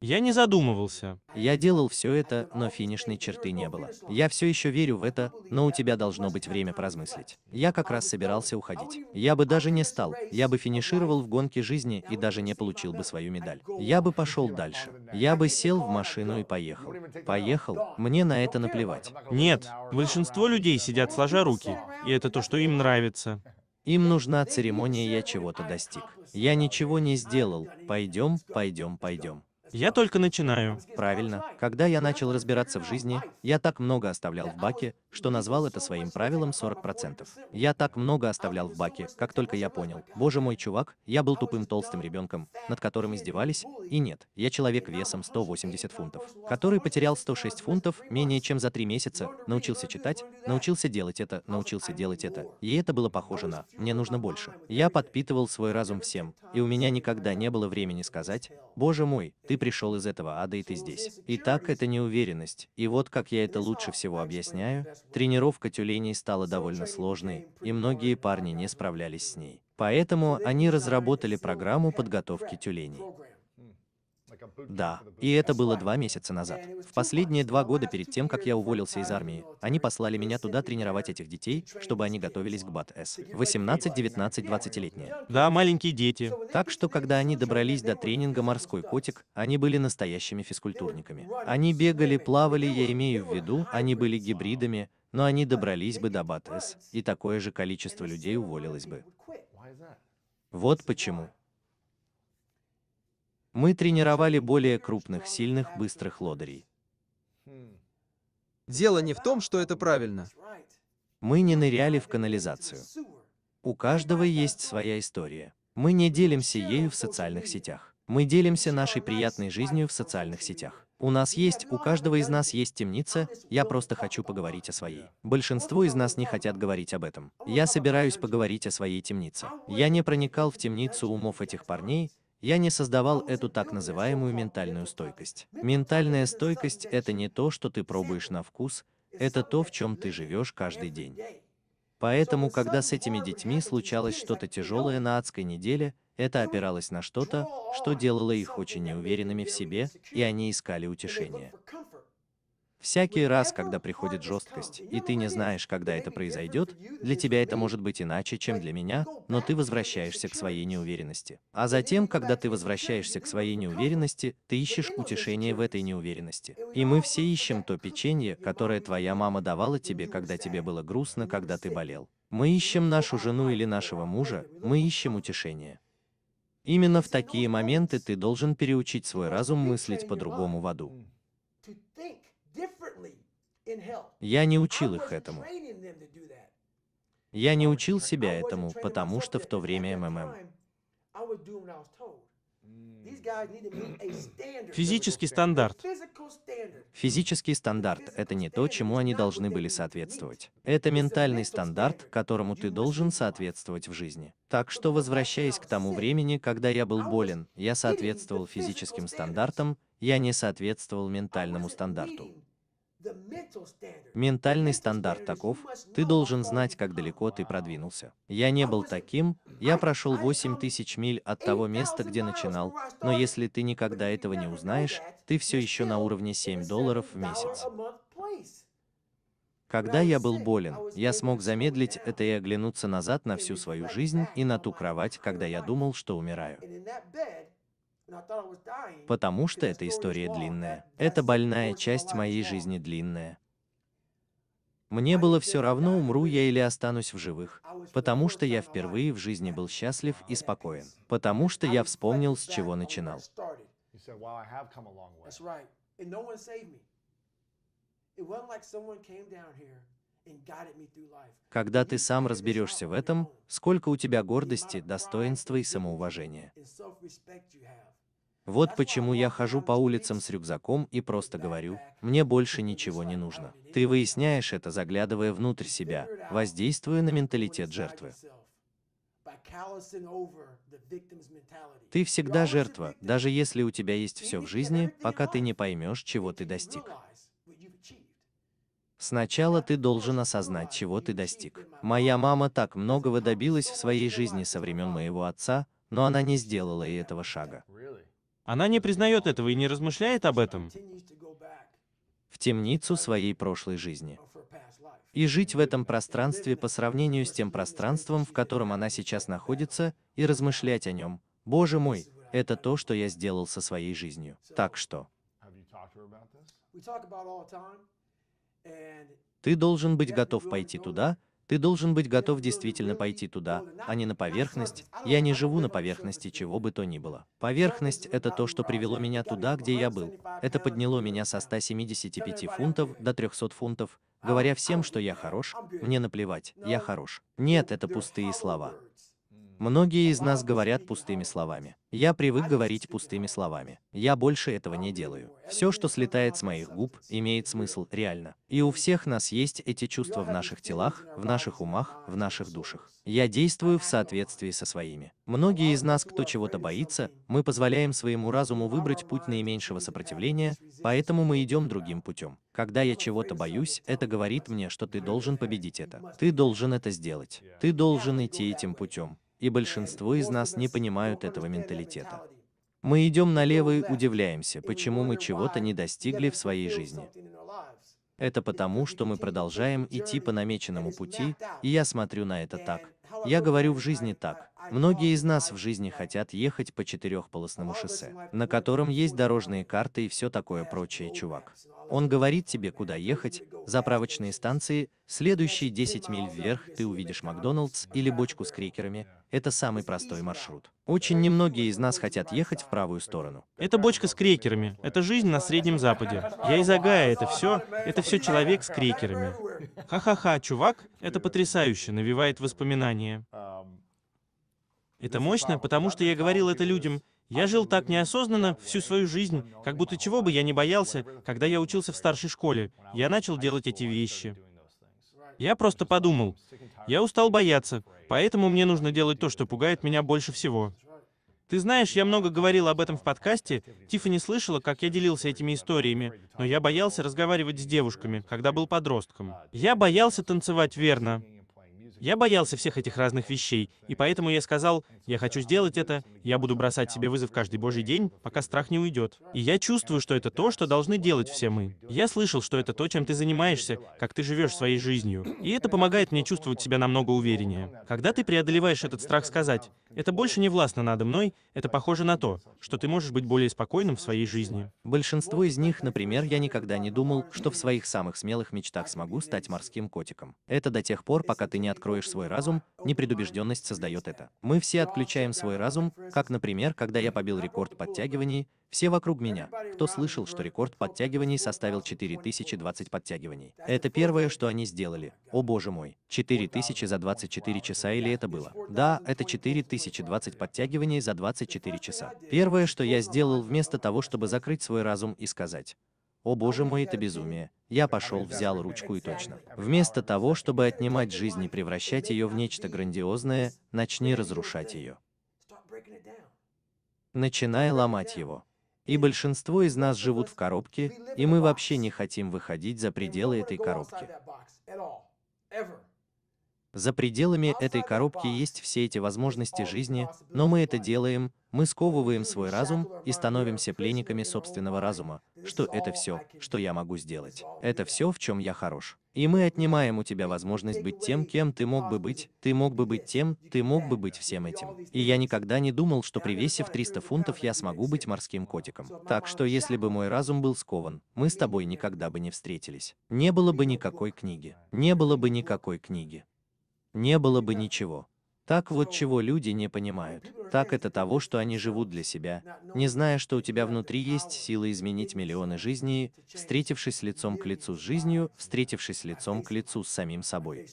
Я не задумывался. Я делал все это, но финишной черты не было. Я все еще верю в это, но у тебя должно быть время поразмыслить. Я как раз собирался уходить. Я бы даже не стал, я бы финишировал в гонке жизни и даже не получил бы свою медаль. Я бы пошел дальше. Я бы сел в машину и поехал. Поехал? Мне на это наплевать. Нет, большинство людей сидят сложа руки, и это то, что им нравится. Им нужна церемония «я чего-то достиг». Я ничего не сделал. Пойдем, пойдем, пойдем. Я только начинаю. Правильно. Когда я начал разбираться в жизни, я так много оставлял в баке, что назвал это своим правилом 40%. Я так много оставлял в баке, как только я понял. Боже мой, чувак, я был тупым толстым ребенком, над которым издевались, и нет, я человек весом 180 фунтов, который потерял 106 фунтов менее чем за три месяца, научился читать, научился делать это, научился делать это. И это было похоже на «мне нужно больше». Я подпитывал свой разум всем, и у меня никогда не было времени сказать «Боже мой, ты пришел из этого ада, и ты здесь. Итак, это неуверенность. И вот как я это лучше всего объясняю, тренировка тюленей стала довольно сложной, и многие парни не справлялись с ней. Поэтому они разработали программу подготовки тюленей. Да, и это было два месяца назад. В последние два года перед тем, как я уволился из армии, они послали меня туда тренировать этих детей, чтобы они готовились к БАТ-С. 18, 19, 20-летние. Да, маленькие дети. Так что, когда они добрались до тренинга «Морской котик», они были настоящими физкультурниками. Они бегали, плавали, я имею в виду, они были гибридами, но они добрались бы до БАТ-С, и такое же количество людей уволилось бы. Вот почему. Мы тренировали более крупных, сильных, быстрых лодырей. Дело не в том, что это правильно. Мы не ныряли в канализацию. У каждого есть своя история. Мы не делимся ею в социальных сетях. Мы делимся нашей приятной жизнью в социальных сетях. У нас есть, у каждого из нас есть темница, я просто хочу поговорить о своей. Большинство из нас не хотят говорить об этом. Я собираюсь поговорить о своей темнице. Я не проникал в темницу умов этих парней, я не создавал эту так называемую ментальную стойкость. Ментальная стойкость – это не то, что ты пробуешь на вкус, это то, в чем ты живешь каждый день. Поэтому, когда с этими детьми случалось что-то тяжелое на адской неделе, это опиралось на что-то, что делало их очень неуверенными в себе, и они искали утешения. Всякий раз, когда приходит жесткость, и ты не знаешь, когда это произойдет, для тебя это может быть иначе, чем для меня, но ты возвращаешься к своей неуверенности. А затем, когда ты возвращаешься к своей неуверенности, ты ищешь утешение в этой неуверенности. И мы все ищем то печенье, которое твоя мама давала тебе, когда тебе было грустно, когда ты болел. Мы ищем нашу жену или нашего мужа, мы ищем утешение. Именно в такие моменты ты должен переучить свой разум мыслить по-другому в аду. Я не учил их этому. Я не учил себя этому, потому что в то время МММ. Физический стандарт. Физический стандарт – это не то, чему они должны были соответствовать. Это ментальный стандарт, которому ты должен соответствовать в жизни. Так что, возвращаясь к тому времени, когда я был болен, я соответствовал физическим стандартам, я не соответствовал ментальному стандарту. Ментальный стандарт таков, ты должен знать, как далеко ты продвинулся. Я не был таким, я прошел 8 тысяч миль от того места, где начинал, но если ты никогда этого не узнаешь, ты все еще на уровне 7 долларов в месяц. Когда я был болен, я смог замедлить это и оглянуться назад на всю свою жизнь и на ту кровать, когда я думал, что умираю потому что эта история длинная. Это больная часть моей жизни длинная. Мне было все равно, умру я или останусь в живых, потому что я впервые в жизни был счастлив и спокоен, потому что я вспомнил, с чего начинал. Когда ты сам разберешься в этом, сколько у тебя гордости, достоинства и самоуважения. Вот почему я хожу по улицам с рюкзаком и просто говорю, мне больше ничего не нужно. Ты выясняешь это, заглядывая внутрь себя, воздействуя на менталитет жертвы. Ты всегда жертва, даже если у тебя есть все в жизни, пока ты не поймешь, чего ты достиг. Сначала ты должен осознать, чего ты достиг. Моя мама так многого добилась в своей жизни со времен моего отца, но она не сделала и этого шага. Она не признает этого и не размышляет об этом. В темницу своей прошлой жизни. И жить в этом пространстве по сравнению с тем пространством, в котором она сейчас находится, и размышлять о нем. Боже мой, это то, что я сделал со своей жизнью. Так что... Ты должен быть готов пойти туда, ты должен быть готов действительно пойти туда, а не на поверхность. Я не живу на поверхности чего бы то ни было. Поверхность – это то, что привело меня туда, где я был. Это подняло меня со 175 фунтов до 300 фунтов, говоря всем, что я хорош, мне наплевать, я хорош. Нет, это пустые слова. Многие из нас говорят пустыми словами. Я привык говорить пустыми словами. Я больше этого не делаю. Все, что слетает с моих губ, имеет смысл, реально. И у всех нас есть эти чувства в наших телах, в наших умах, в наших душах. Я действую в соответствии со своими. Многие из нас, кто чего-то боится, мы позволяем своему разуму выбрать путь наименьшего сопротивления, поэтому мы идем другим путем. Когда я чего-то боюсь, это говорит мне, что ты должен победить это. Ты должен это сделать. Ты должен идти этим путем и большинство из нас не понимают этого менталитета. Мы идем налево и удивляемся, почему мы чего-то не достигли в своей жизни. Это потому, что мы продолжаем идти по намеченному пути, и я смотрю на это так. Я говорю в жизни так. Многие из нас в жизни хотят ехать по четырехполосному шоссе, на котором есть дорожные карты и все такое прочее, чувак. Он говорит тебе, куда ехать, заправочные станции, следующие 10 миль вверх ты увидишь Макдоналдс или бочку с крекерами, это самый простой маршрут. Очень немногие из нас хотят ехать в правую сторону. Это бочка с крекерами. Это жизнь на Среднем Западе. Я из Агая, это все. Это все человек с крекерами. Ха-ха-ха, чувак, это потрясающе, навевает воспоминания. Это мощно, потому что я говорил это людям. Я жил так неосознанно всю свою жизнь, как будто чего бы я не боялся, когда я учился в старшей школе. Я начал делать эти вещи. Я просто подумал, я устал бояться, Поэтому мне нужно делать то, что пугает меня больше всего. Ты знаешь, я много говорил об этом в подкасте, Тиффани слышала, как я делился этими историями, но я боялся разговаривать с девушками, когда был подростком. Я боялся танцевать верно. Я боялся всех этих разных вещей, и поэтому я сказал, я хочу сделать это, я буду бросать себе вызов каждый божий день, пока страх не уйдет. И я чувствую, что это то, что должны делать все мы. Я слышал, что это то, чем ты занимаешься, как ты живешь своей жизнью. И это помогает мне чувствовать себя намного увереннее. Когда ты преодолеваешь этот страх сказать, это больше не властно надо мной, это похоже на то, что ты можешь быть более спокойным в своей жизни. Большинство из них, например, я никогда не думал, что в своих самых смелых мечтах смогу стать морским котиком. Это до тех пор, пока ты не откроешь свой разум, непредубежденность создает это. Мы все отключаем свой разум, как, например, когда я побил рекорд подтягиваний, все вокруг меня, кто слышал, что рекорд подтягиваний составил 4020 подтягиваний. Это первое, что они сделали. О боже мой, 4000 за 24 часа или это было? Да, это 4020 подтягиваний за 24 часа. Первое, что я сделал вместо того, чтобы закрыть свой разум и сказать, «О боже мой, это безумие!» Я пошел, взял ручку и точно. Вместо того, чтобы отнимать жизнь и превращать ее в нечто грандиозное, начни разрушать ее. Начинай ломать его. И большинство из нас живут в коробке, и мы вообще не хотим выходить за пределы этой коробки. За пределами этой коробки есть все эти возможности жизни, но мы это делаем, мы сковываем свой разум и становимся пленниками собственного разума, что это все, что я могу сделать. Это все, в чем я хорош. И мы отнимаем у тебя возможность быть тем, кем ты мог бы быть, ты мог бы быть тем, ты мог бы быть всем этим. И я никогда не думал, что при весе в 300 фунтов я смогу быть морским котиком. Так что если бы мой разум был скован, мы с тобой никогда бы не встретились. Не было бы никакой книги. Не было бы никакой книги. Не было бы ничего. Так вот чего люди не понимают. Так это того, что они живут для себя, не зная, что у тебя внутри есть сила изменить миллионы жизней, встретившись лицом к лицу с жизнью, встретившись лицом к лицу с самим собой.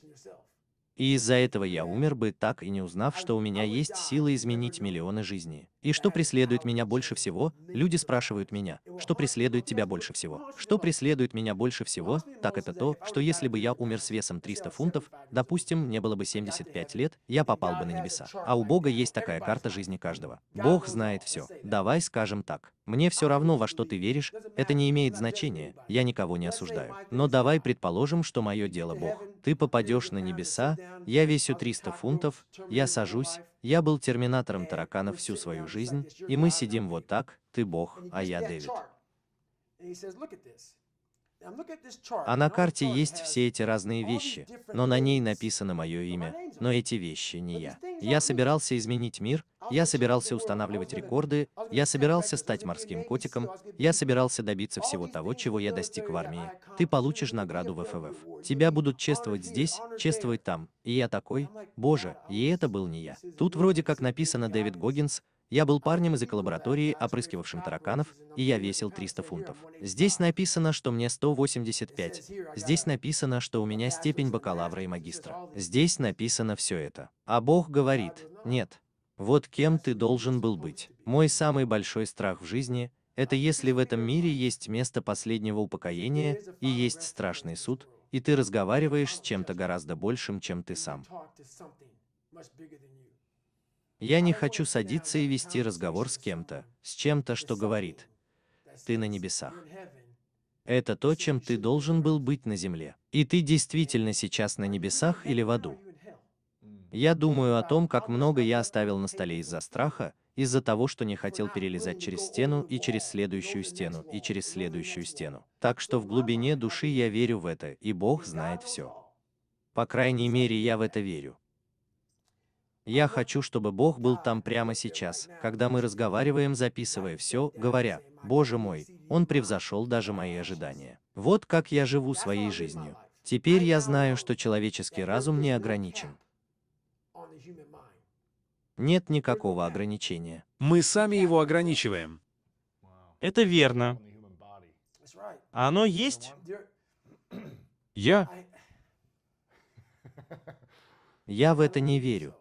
И из-за этого я умер бы, так и не узнав, что у меня есть сила изменить миллионы жизней. И что преследует меня больше всего? Люди спрашивают меня, что преследует тебя больше всего? Что преследует меня больше всего? Так это то, что если бы я умер с весом 300 фунтов, допустим, мне было бы 75 лет, я попал бы на небеса. А у Бога есть такая карта жизни каждого. Бог знает все. Давай скажем так. Мне все равно, во что ты веришь, это не имеет значения, я никого не осуждаю. Но давай предположим, что мое дело Бог. Ты попадешь на небеса, я весю 300 фунтов, я сажусь, я был терминатором тараканов всю свою жизнь, и мы сидим вот так, ты Бог, а я Дэвид. А на карте есть все эти разные вещи, но на ней написано мое имя, но эти вещи не я. Я собирался изменить мир, я собирался устанавливать рекорды, я собирался стать морским котиком, я собирался добиться всего того, чего я достиг в армии. Ты получишь награду в ФФФ. Тебя будут чествовать здесь, чествовать там. И я такой, боже, и это был не я. Тут вроде как написано Дэвид Гоггинс, я был парнем из эколаборатории, опрыскивавшим тараканов, и я весил 300 фунтов. Здесь написано, что мне 185. Здесь написано, что у меня степень бакалавра и магистра. Здесь написано все это. А Бог говорит, нет. Вот кем ты должен был быть. Мой самый большой страх в жизни – это если в этом мире есть место последнего упокоения и есть страшный суд, и ты разговариваешь с чем-то гораздо большим, чем ты сам. Я не хочу садиться и вести разговор с кем-то, с чем-то, что говорит. Ты на небесах. Это то, чем ты должен был быть на земле. И ты действительно сейчас на небесах или в аду. Я думаю о том, как много я оставил на столе из-за страха, из-за того, что не хотел перелезать через стену и через следующую стену и через следующую стену. Так что в глубине души я верю в это, и Бог знает все. По крайней мере, я в это верю. Я хочу, чтобы Бог был там прямо сейчас, когда мы разговариваем, записывая все, говоря, «Боже мой, Он превзошел даже мои ожидания». Вот как я живу своей жизнью. Теперь я знаю, что человеческий разум не ограничен. Нет никакого ограничения. Мы сами его ограничиваем. Это верно. А оно есть? Я... Я в это не верю.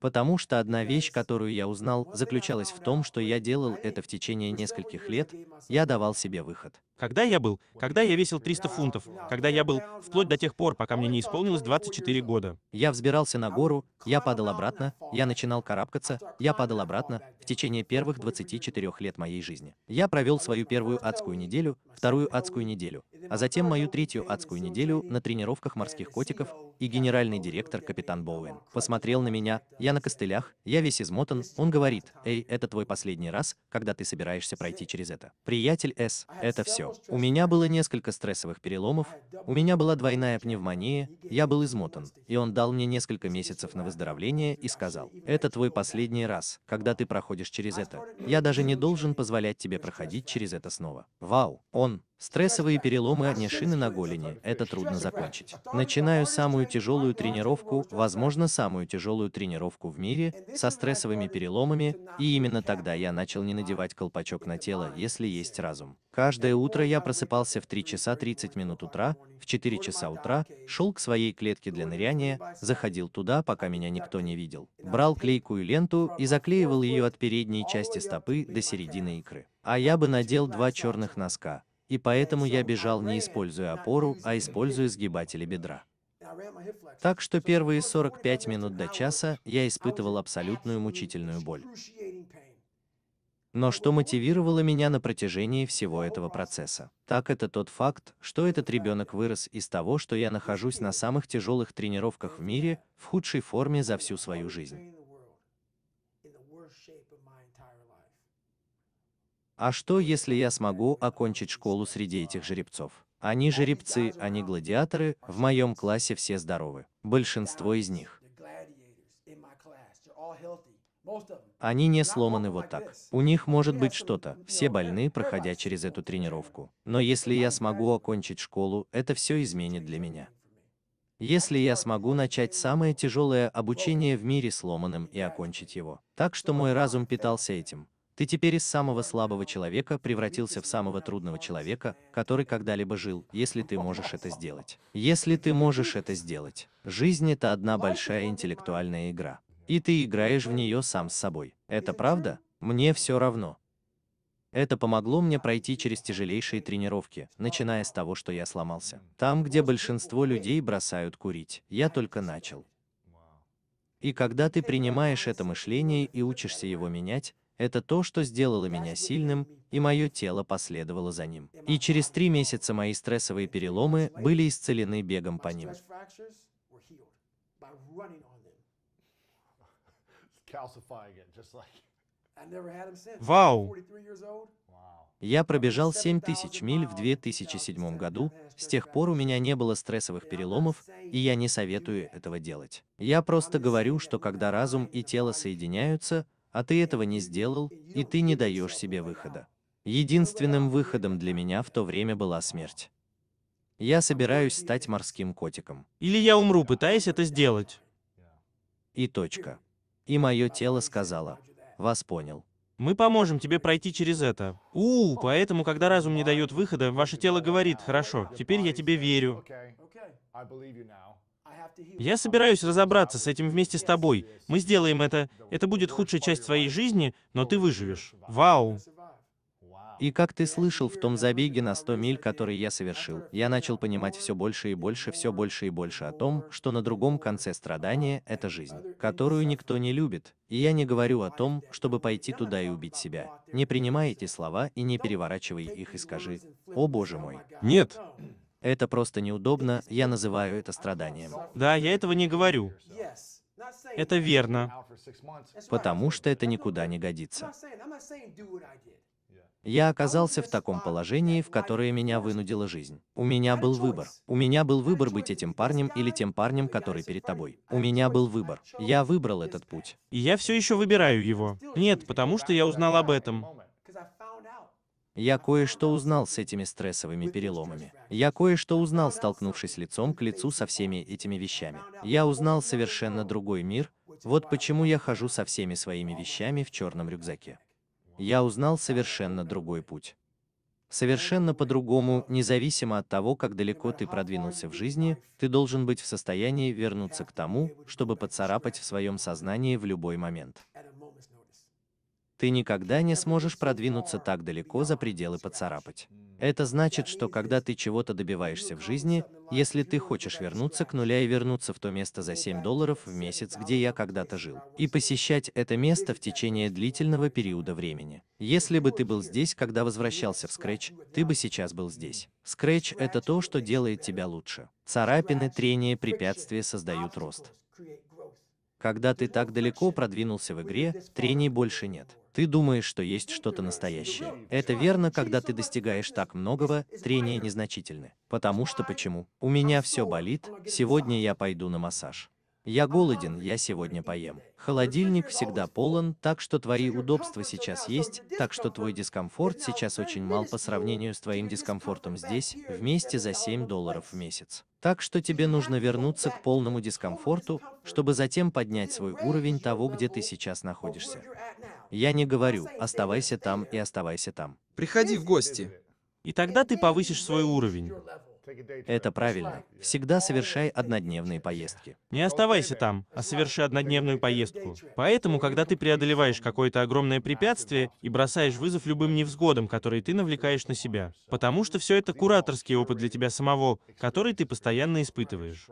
Потому что одна вещь, которую я узнал, заключалась в том, что я делал это в течение нескольких лет, я давал себе выход. Когда я был? Когда я весил 300 фунтов? Когда я был? Вплоть до тех пор, пока мне не исполнилось 24 года. Я взбирался на гору, я падал обратно, я начинал карабкаться, я падал обратно в течение первых 24 лет моей жизни. Я провел свою первую адскую неделю, вторую адскую неделю, а затем мою третью адскую неделю на тренировках морских котиков, и генеральный директор капитан Боуэн посмотрел на меня, я на костылях, я весь измотан, он говорит, «Эй, это твой последний раз, когда ты собираешься пройти через это». Приятель С, это все помню, у меня было несколько стрессовых переломов, у меня была двойная пневмония, я был измотан, и он дал мне несколько месяцев на выздоровление и сказал, это твой последний раз, когда ты проходишь через это. Я даже не должен позволять тебе проходить через это снова. Вау, он, Стрессовые переломы одни а шины на голени, это трудно закончить. Начинаю самую тяжелую тренировку, возможно, самую тяжелую тренировку в мире, со стрессовыми переломами, и именно тогда я начал не надевать колпачок на тело, если есть разум. Каждое утро я просыпался в 3 часа 30 минут утра, в 4 часа утра, шел к своей клетке для ныряния, заходил туда, пока меня никто не видел. Брал клейкую ленту и заклеивал ее от передней части стопы до середины икры. А я бы надел два черных носка, и поэтому я бежал не используя опору, а используя сгибатели бедра. Так что первые 45 минут до часа я испытывал абсолютную мучительную боль. Но что мотивировало меня на протяжении всего этого процесса? Так это тот факт, что этот ребенок вырос из того, что я нахожусь на самых тяжелых тренировках в мире, в худшей форме за всю свою жизнь. А что, если я смогу окончить школу среди этих жеребцов? Они жеребцы, они а гладиаторы, в моем классе все здоровы. Большинство из них. Они не сломаны вот так. У них может быть что-то, все больны, проходя через эту тренировку. Но если я смогу окончить школу, это все изменит для меня. Если я смогу начать самое тяжелое обучение в мире сломанным и окончить его. Так что мой разум питался этим. Ты теперь из самого слабого человека превратился в самого трудного человека, который когда-либо жил, если ты можешь это сделать. Если ты можешь это сделать. Жизнь это одна большая интеллектуальная игра. И ты играешь в нее сам с собой. Это правда? Мне все равно. Это помогло мне пройти через тяжелейшие тренировки, начиная с того, что я сломался. Там, где большинство людей бросают курить, я только начал. И когда ты принимаешь это мышление и учишься его менять, это то, что сделало меня сильным, и мое тело последовало за ним. И через три месяца мои стрессовые переломы были исцелены бегом по ним. Вау! Я пробежал 7000 миль в 2007 году, с тех пор у меня не было стрессовых переломов, и я не советую этого делать. Я просто говорю, что когда разум и тело соединяются, а ты этого не сделал, и ты не даешь себе выхода. Единственным выходом для меня в то время была смерть. Я собираюсь стать морским котиком. Или я умру, пытаясь это сделать. И точка. И мое тело сказала: вас понял. Мы поможем тебе пройти через это. У, -у поэтому, когда разум не дает выхода, ваше тело говорит, хорошо, теперь я тебе верю. Я собираюсь разобраться с этим вместе с тобой. Мы сделаем это. Это будет худшая часть твоей жизни, но ты выживешь. Вау! И как ты слышал в том забеге на 100 миль, который я совершил, я начал понимать все больше и больше, все больше и больше о том, что на другом конце страдания — это жизнь, которую никто не любит. И я не говорю о том, чтобы пойти туда и убить себя. Не принимай эти слова и не переворачивай их и скажи «О боже мой». Нет. Это просто неудобно, я называю это страданием. Да, я этого не говорю. Это верно. Потому что это никуда не годится. Я оказался в таком положении, в которое меня вынудила жизнь. У меня был выбор. У меня был выбор быть этим парнем или тем парнем, который перед тобой. У меня был выбор. Я выбрал этот путь. И я все еще выбираю его. Нет, потому что я узнал об этом. Я кое-что узнал с этими стрессовыми переломами. Я кое-что узнал, столкнувшись лицом к лицу со всеми этими вещами. Я узнал совершенно другой мир, вот почему я хожу со всеми своими вещами в черном рюкзаке. Я узнал совершенно другой путь. Совершенно по-другому, независимо от того, как далеко ты продвинулся в жизни, ты должен быть в состоянии вернуться к тому, чтобы поцарапать в своем сознании в любой момент ты никогда не сможешь продвинуться так далеко за пределы поцарапать. Это значит, что когда ты чего-то добиваешься в жизни, если ты хочешь вернуться к нуля и вернуться в то место за 7 долларов в месяц, где я когда-то жил, и посещать это место в течение длительного периода времени. Если бы ты был здесь, когда возвращался в Scratch, ты бы сейчас был здесь. Scratch — это то, что делает тебя лучше. Царапины, трения, препятствия создают рост. Когда ты так далеко продвинулся в игре, трений больше нет. Ты думаешь, что есть что-то настоящее. Это верно, когда ты достигаешь так многого, трения незначительны. Потому что почему? У меня все болит, сегодня я пойду на массаж. Я голоден, я сегодня поем. Холодильник всегда полон, так что твои удобства сейчас есть, так что твой дискомфорт сейчас очень мал по сравнению с твоим дискомфортом здесь, вместе за 7 долларов в месяц. Так что тебе нужно вернуться к полному дискомфорту, чтобы затем поднять свой уровень того, где ты сейчас находишься. Я не говорю, оставайся там и оставайся там. Приходи в гости. И тогда ты повысишь свой уровень. Это правильно. Всегда совершай однодневные поездки. Не оставайся там, а соверши однодневную поездку. Поэтому, когда ты преодолеваешь какое-то огромное препятствие и бросаешь вызов любым невзгодам, которые ты навлекаешь на себя, потому что все это кураторский опыт для тебя самого, который ты постоянно испытываешь.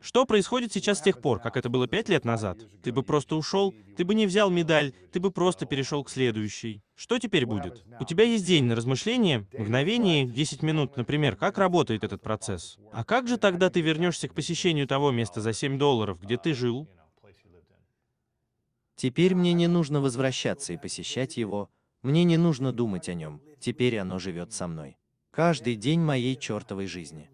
Что происходит сейчас с тех пор, как это было пять лет назад? Ты бы просто ушел, ты бы не взял медаль, ты бы просто перешел к следующей. Что теперь будет? У тебя есть день на размышление, мгновение, 10 минут, например, как работает этот процесс. А как же тогда ты вернешься к посещению того места за 7 долларов, где ты жил? Теперь мне не нужно возвращаться и посещать его, мне не нужно думать о нем, теперь оно живет со мной. Каждый день моей чертовой жизни.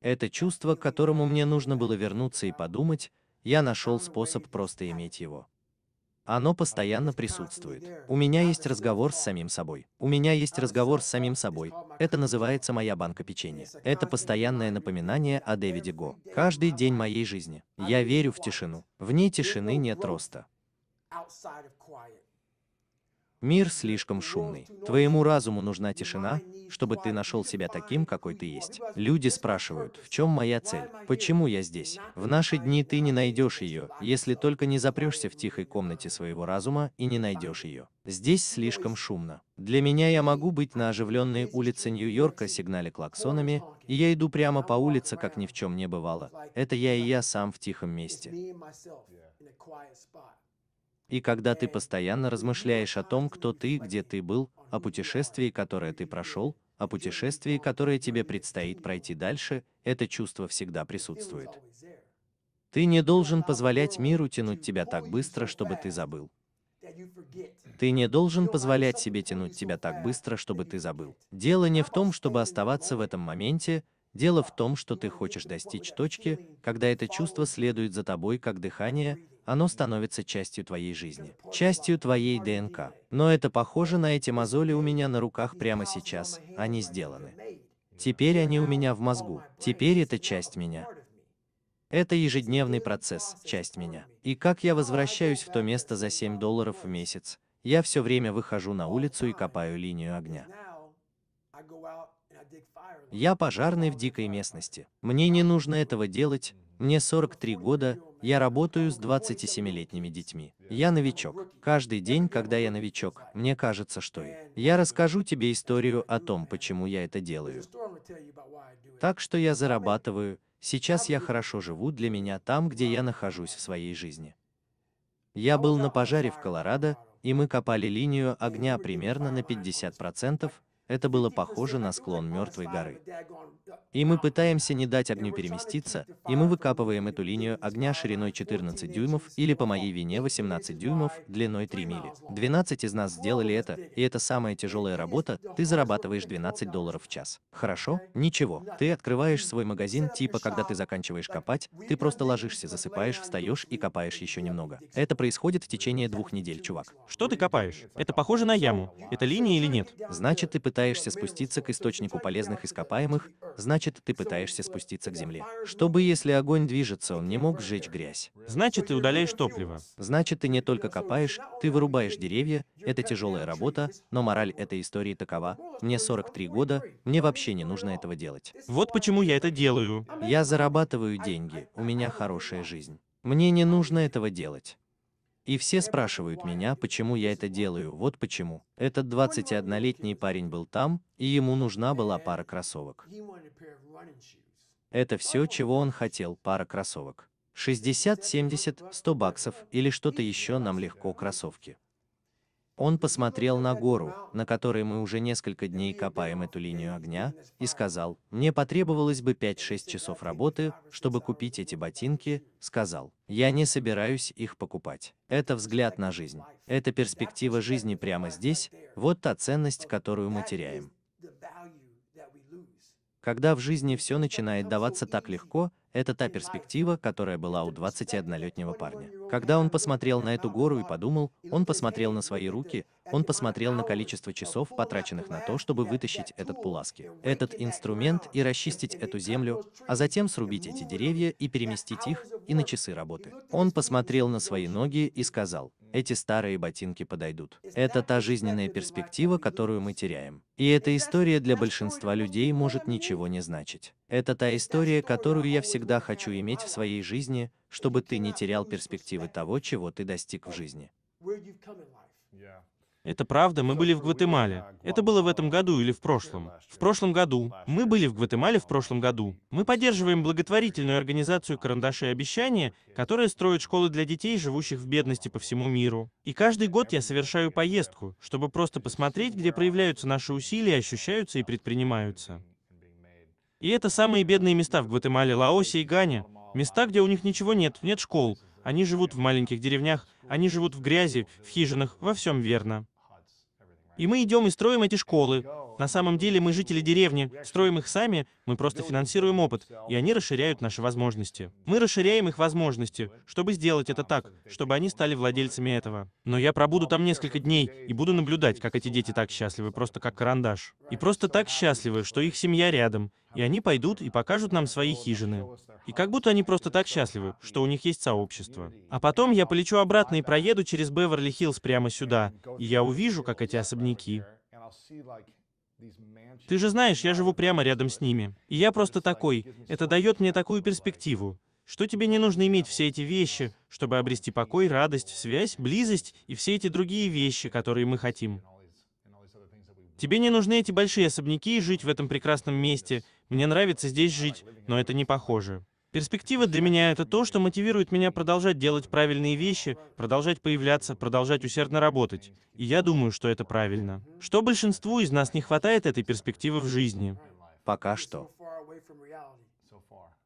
Это чувство, к которому мне нужно было вернуться и подумать, я нашел способ просто иметь его. Оно постоянно присутствует. У меня есть разговор с самим собой. У меня есть разговор с самим собой. Это называется моя банка печенья. Это постоянное напоминание о Дэвиде Го. Каждый день моей жизни. Я верю в тишину. В ней тишины нет роста. Мир слишком шумный. Твоему разуму нужна тишина, чтобы ты нашел себя таким, какой ты есть. Люди спрашивают, в чем моя цель? Почему я здесь? В наши дни ты не найдешь ее, если только не запрешься в тихой комнате своего разума и не найдешь ее. Здесь слишком шумно. Для меня я могу быть на оживленной улице Нью-Йорка сигнале клаксонами, и я иду прямо по улице, как ни в чем не бывало. Это я и я сам в тихом месте. И когда ты э, постоянно э, размышляешь о том, кто ты э, где ты был, о путешествии, которое ты прошел, о путешествии, которое тебе предстоит пройти дальше, это чувство всегда присутствует. Ты не должен позволять миру тянуть тебя так быстро, чтобы ты забыл. Ты не должен позволять себе тянуть тебя так быстро, чтобы ты забыл. Дело не в том, чтобы оставаться в этом моменте, дело в том, что ты хочешь достичь точки, когда это чувство следует за тобой как дыхание, оно становится частью твоей жизни, частью твоей ДНК. Но это похоже на эти мозоли у меня на руках прямо сейчас, они сделаны. Теперь они у меня в мозгу, теперь это часть меня. Это ежедневный процесс, часть меня. И как я возвращаюсь в то место за 7 долларов в месяц, я все время выхожу на улицу и копаю линию огня. Я пожарный в дикой местности. Мне не нужно этого делать, мне 43 года, я работаю с 27-летними детьми. Я новичок. Каждый день, когда я новичок, мне кажется, что я. Я расскажу тебе историю о том, почему я это делаю. Так что я зарабатываю, сейчас я хорошо живу для меня там, где я нахожусь в своей жизни. Я был на пожаре в Колорадо, и мы копали линию огня примерно на 50%, это было похоже на склон мертвой горы. И мы пытаемся не дать огню переместиться, и мы выкапываем эту линию огня шириной 14 дюймов или по моей вине 18 дюймов, длиной 3 мили. 12 из нас сделали это, и это самая тяжелая работа, ты зарабатываешь 12 долларов в час. Хорошо? Ничего. Ты открываешь свой магазин типа, когда ты заканчиваешь копать, ты просто ложишься, засыпаешь, встаешь и копаешь еще немного. Это происходит в течение двух недель, чувак. Что ты копаешь? Это похоже на яму. Это линия или нет? Значит, ты пытаешься пытаешься спуститься к источнику полезных ископаемых, значит, ты пытаешься спуститься к земле. Чтобы если огонь движется, он не мог сжечь грязь. Значит, ты удаляешь топливо. Значит, ты не только копаешь, ты вырубаешь деревья, это тяжелая работа, но мораль этой истории такова. Мне 43 года, мне вообще не нужно этого делать. Вот почему я это делаю. Я зарабатываю деньги, у меня хорошая жизнь. Мне не нужно этого делать. И все спрашивают меня, почему я это делаю, вот почему. Этот 21-летний парень был там, и ему нужна была пара кроссовок. Это все, чего он хотел, пара кроссовок. 60, 70, 100 баксов или что-то еще нам легко кроссовки. Он посмотрел на гору, на которой мы уже несколько дней копаем эту линию огня, и сказал, «Мне потребовалось бы 5-6 часов работы, чтобы купить эти ботинки», сказал, «Я не собираюсь их покупать. Это взгляд на жизнь. Это перспектива жизни прямо здесь, вот та ценность, которую мы теряем». Когда в жизни все начинает даваться так легко, это та перспектива, которая была у 21-летнего парня. Когда он посмотрел на эту гору и подумал, он посмотрел на свои руки, он посмотрел на количество часов, потраченных на то, чтобы вытащить этот пуласки, этот инструмент и расчистить эту землю, а затем срубить эти деревья и переместить их, и на часы работы. Он посмотрел на свои ноги и сказал, эти старые ботинки подойдут. Это та жизненная перспектива, которую мы теряем. И эта история для большинства людей может ничего не значить. Это та история, которую я всегда хочу иметь в своей жизни, чтобы ты не терял перспективы того, чего ты достиг в жизни. Это правда, мы были в Гватемале. Это было в этом году или в прошлом. В прошлом году. Мы были в Гватемале в прошлом году. Мы поддерживаем благотворительную организацию «Карандаши и обещания», которая строит школы для детей, живущих в бедности по всему миру. И каждый год я совершаю поездку, чтобы просто посмотреть, где проявляются наши усилия, ощущаются и предпринимаются. И это самые бедные места в Гватемале, Лаосе и Гане. Места, где у них ничего нет, нет школ. Они живут в маленьких деревнях, они живут в грязи, в хижинах, во всем верно. И мы идем и строим эти школы. На самом деле мы жители деревни, строим их сами, мы просто финансируем опыт, и они расширяют наши возможности. Мы расширяем их возможности, чтобы сделать это так, чтобы они стали владельцами этого. Но я пробуду там несколько дней и буду наблюдать, как эти дети так счастливы, просто как карандаш. И просто так счастливы, что их семья рядом, и они пойдут и покажут нам свои хижины. И как будто они просто так счастливы, что у них есть сообщество. А потом я полечу обратно и проеду через Беверли-Хиллз прямо сюда, и я увижу, как эти особняки. Ты же знаешь, я живу прямо рядом с ними. И я просто такой. Это дает мне такую перспективу, что тебе не нужно иметь все эти вещи, чтобы обрести покой, радость, связь, близость и все эти другие вещи, которые мы хотим. Тебе не нужны эти большие особняки и жить в этом прекрасном месте. Мне нравится здесь жить, но это не похоже. Перспектива для меня — это то, что мотивирует меня продолжать делать правильные вещи, продолжать появляться, продолжать усердно работать. И я думаю, что это правильно. Что большинству из нас не хватает этой перспективы в жизни? Пока что.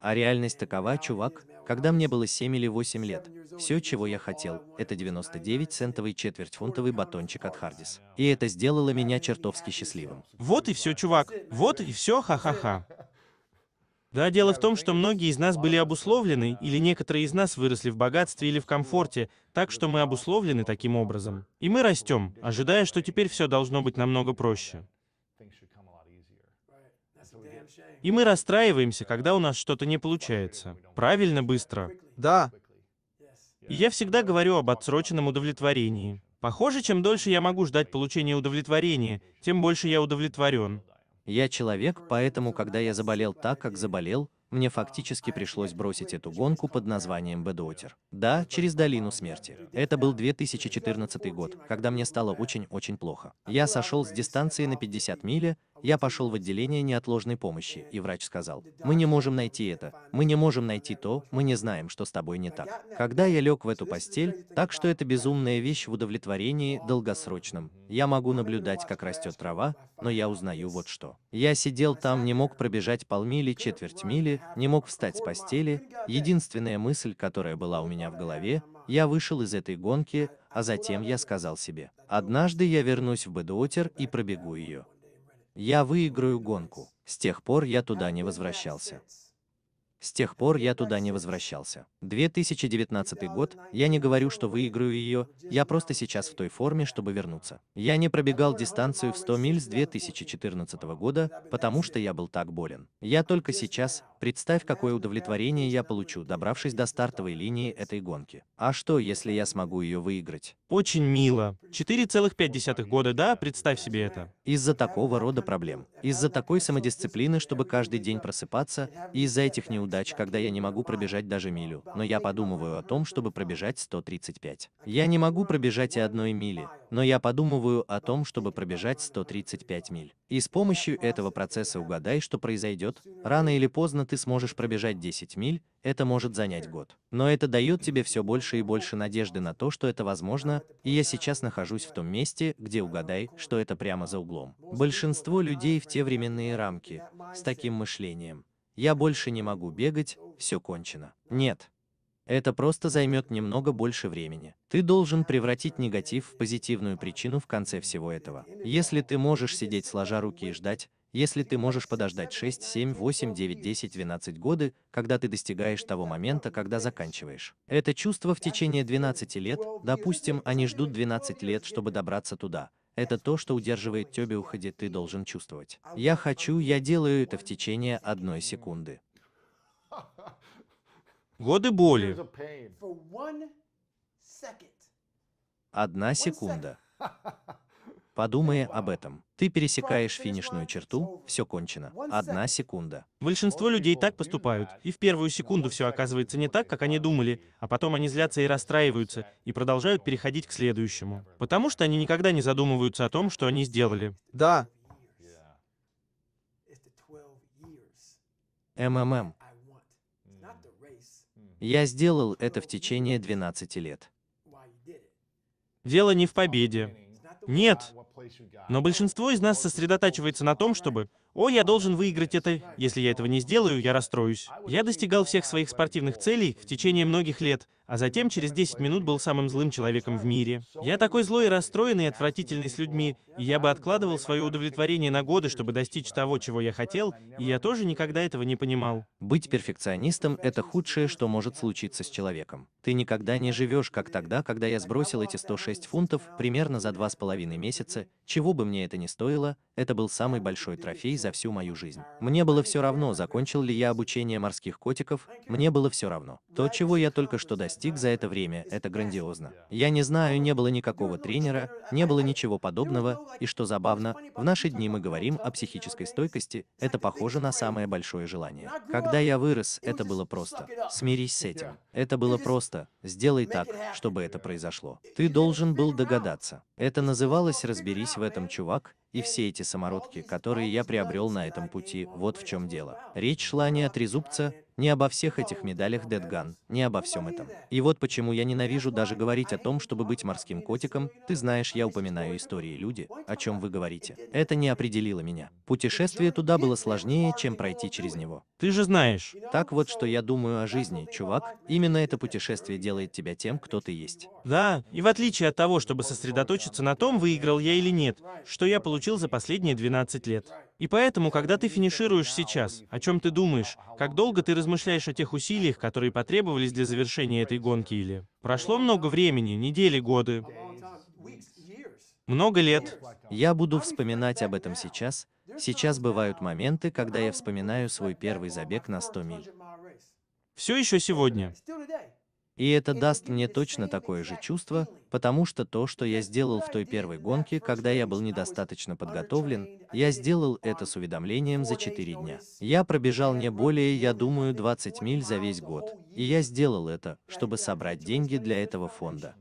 А реальность такова, чувак, когда мне было 7 или 8 лет, все, чего я хотел, это 99-центовый четвертьфунтовый батончик от Хардис. И это сделало меня чертовски счастливым. Вот и все, чувак. Вот и все, ха-ха-ха. Да, дело в том, что многие из нас были обусловлены, или некоторые из нас выросли в богатстве или в комфорте, так что мы обусловлены таким образом. И мы растем, ожидая, что теперь все должно быть намного проще. И мы расстраиваемся, когда у нас что-то не получается. Правильно, быстро. Да. И я всегда говорю об отсроченном удовлетворении. Похоже, чем дольше я могу ждать получения удовлетворения, тем больше я удовлетворен. Я человек, поэтому, когда я заболел так, как заболел, мне фактически пришлось бросить эту гонку под названием Бэдуотер. Да, через долину смерти. Это был 2014 год, когда мне стало очень-очень плохо. Я сошел с дистанции на 50 миль. Я пошел в отделение неотложной помощи, и врач сказал, мы не можем найти это, мы не можем найти то, мы не знаем, что с тобой не так. Когда я лег в эту постель, так что это безумная вещь в удовлетворении долгосрочном, я могу наблюдать, как растет трава, но я узнаю вот что. Я сидел там, не мог пробежать полмили, четверть мили, не мог встать с постели, единственная мысль, которая была у меня в голове, я вышел из этой гонки, а затем я сказал себе, однажды я вернусь в Бедуотер и пробегу ее. Я выиграю гонку. С тех пор я туда не возвращался. С тех пор я туда не возвращался. 2019 год, я не говорю, что выиграю ее, я просто сейчас в той форме, чтобы вернуться. Я не пробегал дистанцию в 100 миль с 2014 года, потому что я был так болен. Я только сейчас, представь, какое удовлетворение я получу, добравшись до стартовой линии этой гонки. А что, если я смогу ее выиграть? Очень мило. 4,5 года, да, представь себе это из-за такого рода проблем, из-за такой самодисциплины, чтобы каждый день просыпаться, и из-за этих неудач, когда я не могу пробежать даже милю, но я подумываю о том, чтобы пробежать 135. Я не могу пробежать и одной мили, но я подумываю о том, чтобы пробежать 135 миль. И с помощью этого процесса угадай, что произойдет, рано или поздно ты сможешь пробежать 10 миль, это может занять год. Но это дает тебе все больше и больше надежды на то, что это возможно, и я сейчас нахожусь в том месте, где угадай, что это прямо за углом. Большинство людей в те временные рамки, с таким мышлением. Я больше не могу бегать, все кончено. Нет, это просто займет немного больше времени. Ты должен превратить негатив в позитивную причину в конце всего этого. Если ты можешь сидеть сложа руки и ждать, если ты можешь подождать 6, 7, 8, 9, 10, 12 годы, когда ты достигаешь того момента, когда заканчиваешь. Это чувство в течение 12 лет, допустим, они ждут 12 лет, чтобы добраться туда. Это то, что удерживает тебя уходи, ты должен чувствовать. Я хочу, я делаю это в течение одной секунды годы боли. Одна секунда. Подумай об этом. Ты пересекаешь финишную черту, все кончено. Одна секунда. Большинство людей так поступают, и в первую секунду все оказывается не так, как они думали, а потом они злятся и расстраиваются, и продолжают переходить к следующему. Потому что они никогда не задумываются о том, что они сделали. Да. МММ. Я сделал это в течение 12 лет. Дело не в победе. Нет. Но большинство из нас сосредотачивается на том, чтобы «О, я должен выиграть это. Если я этого не сделаю, я расстроюсь». Я достигал всех своих спортивных целей в течение многих лет, а затем через 10 минут был самым злым человеком в мире. Я такой злой и расстроенный и отвратительный с людьми, и я бы откладывал свое удовлетворение на годы, чтобы достичь того, чего я хотел, и я тоже никогда этого не понимал. Быть перфекционистом — это худшее, что может случиться с человеком. Ты никогда не живешь, как тогда, когда я сбросил эти 106 фунтов примерно за два с половиной месяца, чего бы мне это ни стоило, это был самый большой трофей за всю мою жизнь. Мне было все равно, закончил ли я обучение морских котиков, мне было все равно. То, чего я только что достиг, достиг за это время, это грандиозно. Я не знаю, не было никакого тренера, не было ничего подобного, и что забавно, в наши дни мы говорим о психической стойкости, это похоже на самое большое желание. Когда я вырос, это было просто. Смирись с этим. Это было просто. Сделай так, чтобы это произошло. Ты должен был догадаться. Это называлось «разберись в этом, чувак», и все эти самородки, которые я приобрел на этом пути, вот в чем дело. Речь шла не о трезубце, не обо всех этих медалях Дедган, не обо всем этом. И вот почему я ненавижу даже говорить о том, чтобы быть морским котиком, ты знаешь, я упоминаю истории люди, о чем вы говорите. Это не определило меня. Путешествие туда было сложнее, чем пройти через него. Ты же знаешь. Так вот, что я думаю о жизни, чувак, именно это путешествие делает тебя тем, кто ты есть. Да, и в отличие от того, чтобы сосредоточиться на том, выиграл я или нет, что я получил получил за последние 12 лет. И поэтому, когда ты финишируешь сейчас, о чем ты думаешь, как долго ты размышляешь о тех усилиях, которые потребовались для завершения этой гонки или... Прошло много времени, недели, годы, много лет. Я буду вспоминать об этом сейчас. Сейчас бывают моменты, когда я вспоминаю свой первый забег на 100 миль. Все еще сегодня. И это даст мне точно такое же чувство, потому что то, что я сделал в той первой гонке, когда я был недостаточно подготовлен, я сделал это с уведомлением за 4 дня. Я пробежал не более, я думаю, 20 миль за весь год. И я сделал это, чтобы собрать деньги для этого фонда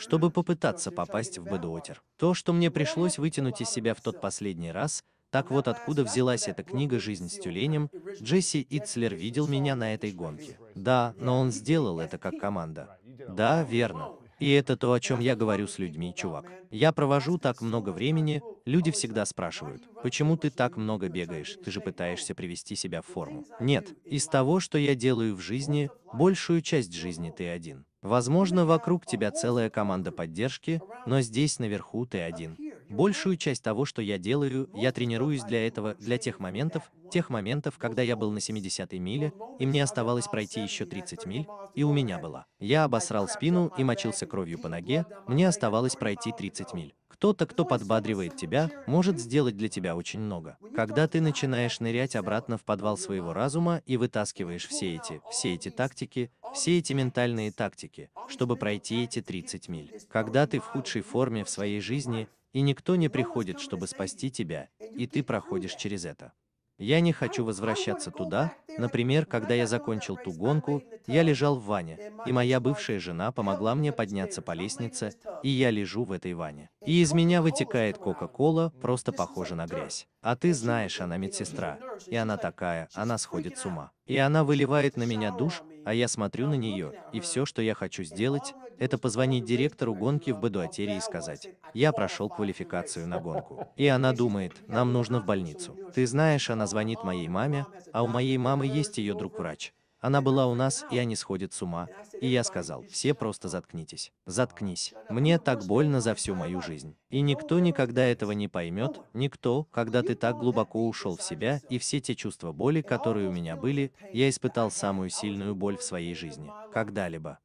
чтобы попытаться попасть в Бэдуотер. То, что мне пришлось вытянуть из себя в тот последний раз, так вот откуда взялась эта книга «Жизнь с тюленем», Джесси Ицлер видел меня на этой гонке. Да, но он сделал это как команда. Да, верно. И это то, о чем я говорю с людьми, чувак. Я провожу так много времени, люди всегда спрашивают, почему ты так много бегаешь, ты же пытаешься привести себя в форму. Нет, из того, что я делаю в жизни, большую часть жизни ты один. Возможно, вокруг тебя целая команда поддержки, но здесь наверху ты один. Большую часть того, что я делаю, я тренируюсь для этого, для тех моментов, тех моментов, когда я был на 70-й миле, и мне оставалось пройти еще 30 миль, и у меня была. Я обосрал спину и мочился кровью по ноге, мне оставалось пройти 30 миль. Кто-то, кто подбадривает тебя, может сделать для тебя очень много. Когда ты начинаешь нырять обратно в подвал своего разума и вытаскиваешь все эти, все эти тактики, все эти ментальные тактики, чтобы пройти эти 30 миль. Когда ты в худшей форме в своей жизни, и никто не приходит, чтобы спасти тебя, и ты проходишь через это. Я не хочу возвращаться туда, например, когда я закончил ту гонку, я лежал в ванне, и моя бывшая жена помогла мне подняться по лестнице, и я лежу в этой ванне. И из меня вытекает Кока-Кола, просто похожа на грязь. А ты знаешь, она медсестра, и она такая, она сходит с ума. И она выливает на меня душ, а я смотрю на нее, и все, что я хочу сделать, это позвонить директору гонки в Бадуатере и сказать, я прошел квалификацию на гонку. И она думает, нам нужно в больницу. Ты знаешь, она звонит моей маме, а у моей мамы есть ее друг-врач. Она была у нас, и они сходят с ума. И я сказал, все просто заткнитесь. Заткнись. Мне так больно за всю мою жизнь. И никто никогда этого не поймет, никто, когда ты так глубоко ушел в себя, и все те чувства боли, которые у меня были, я испытал самую сильную боль в своей жизни. Когда-либо.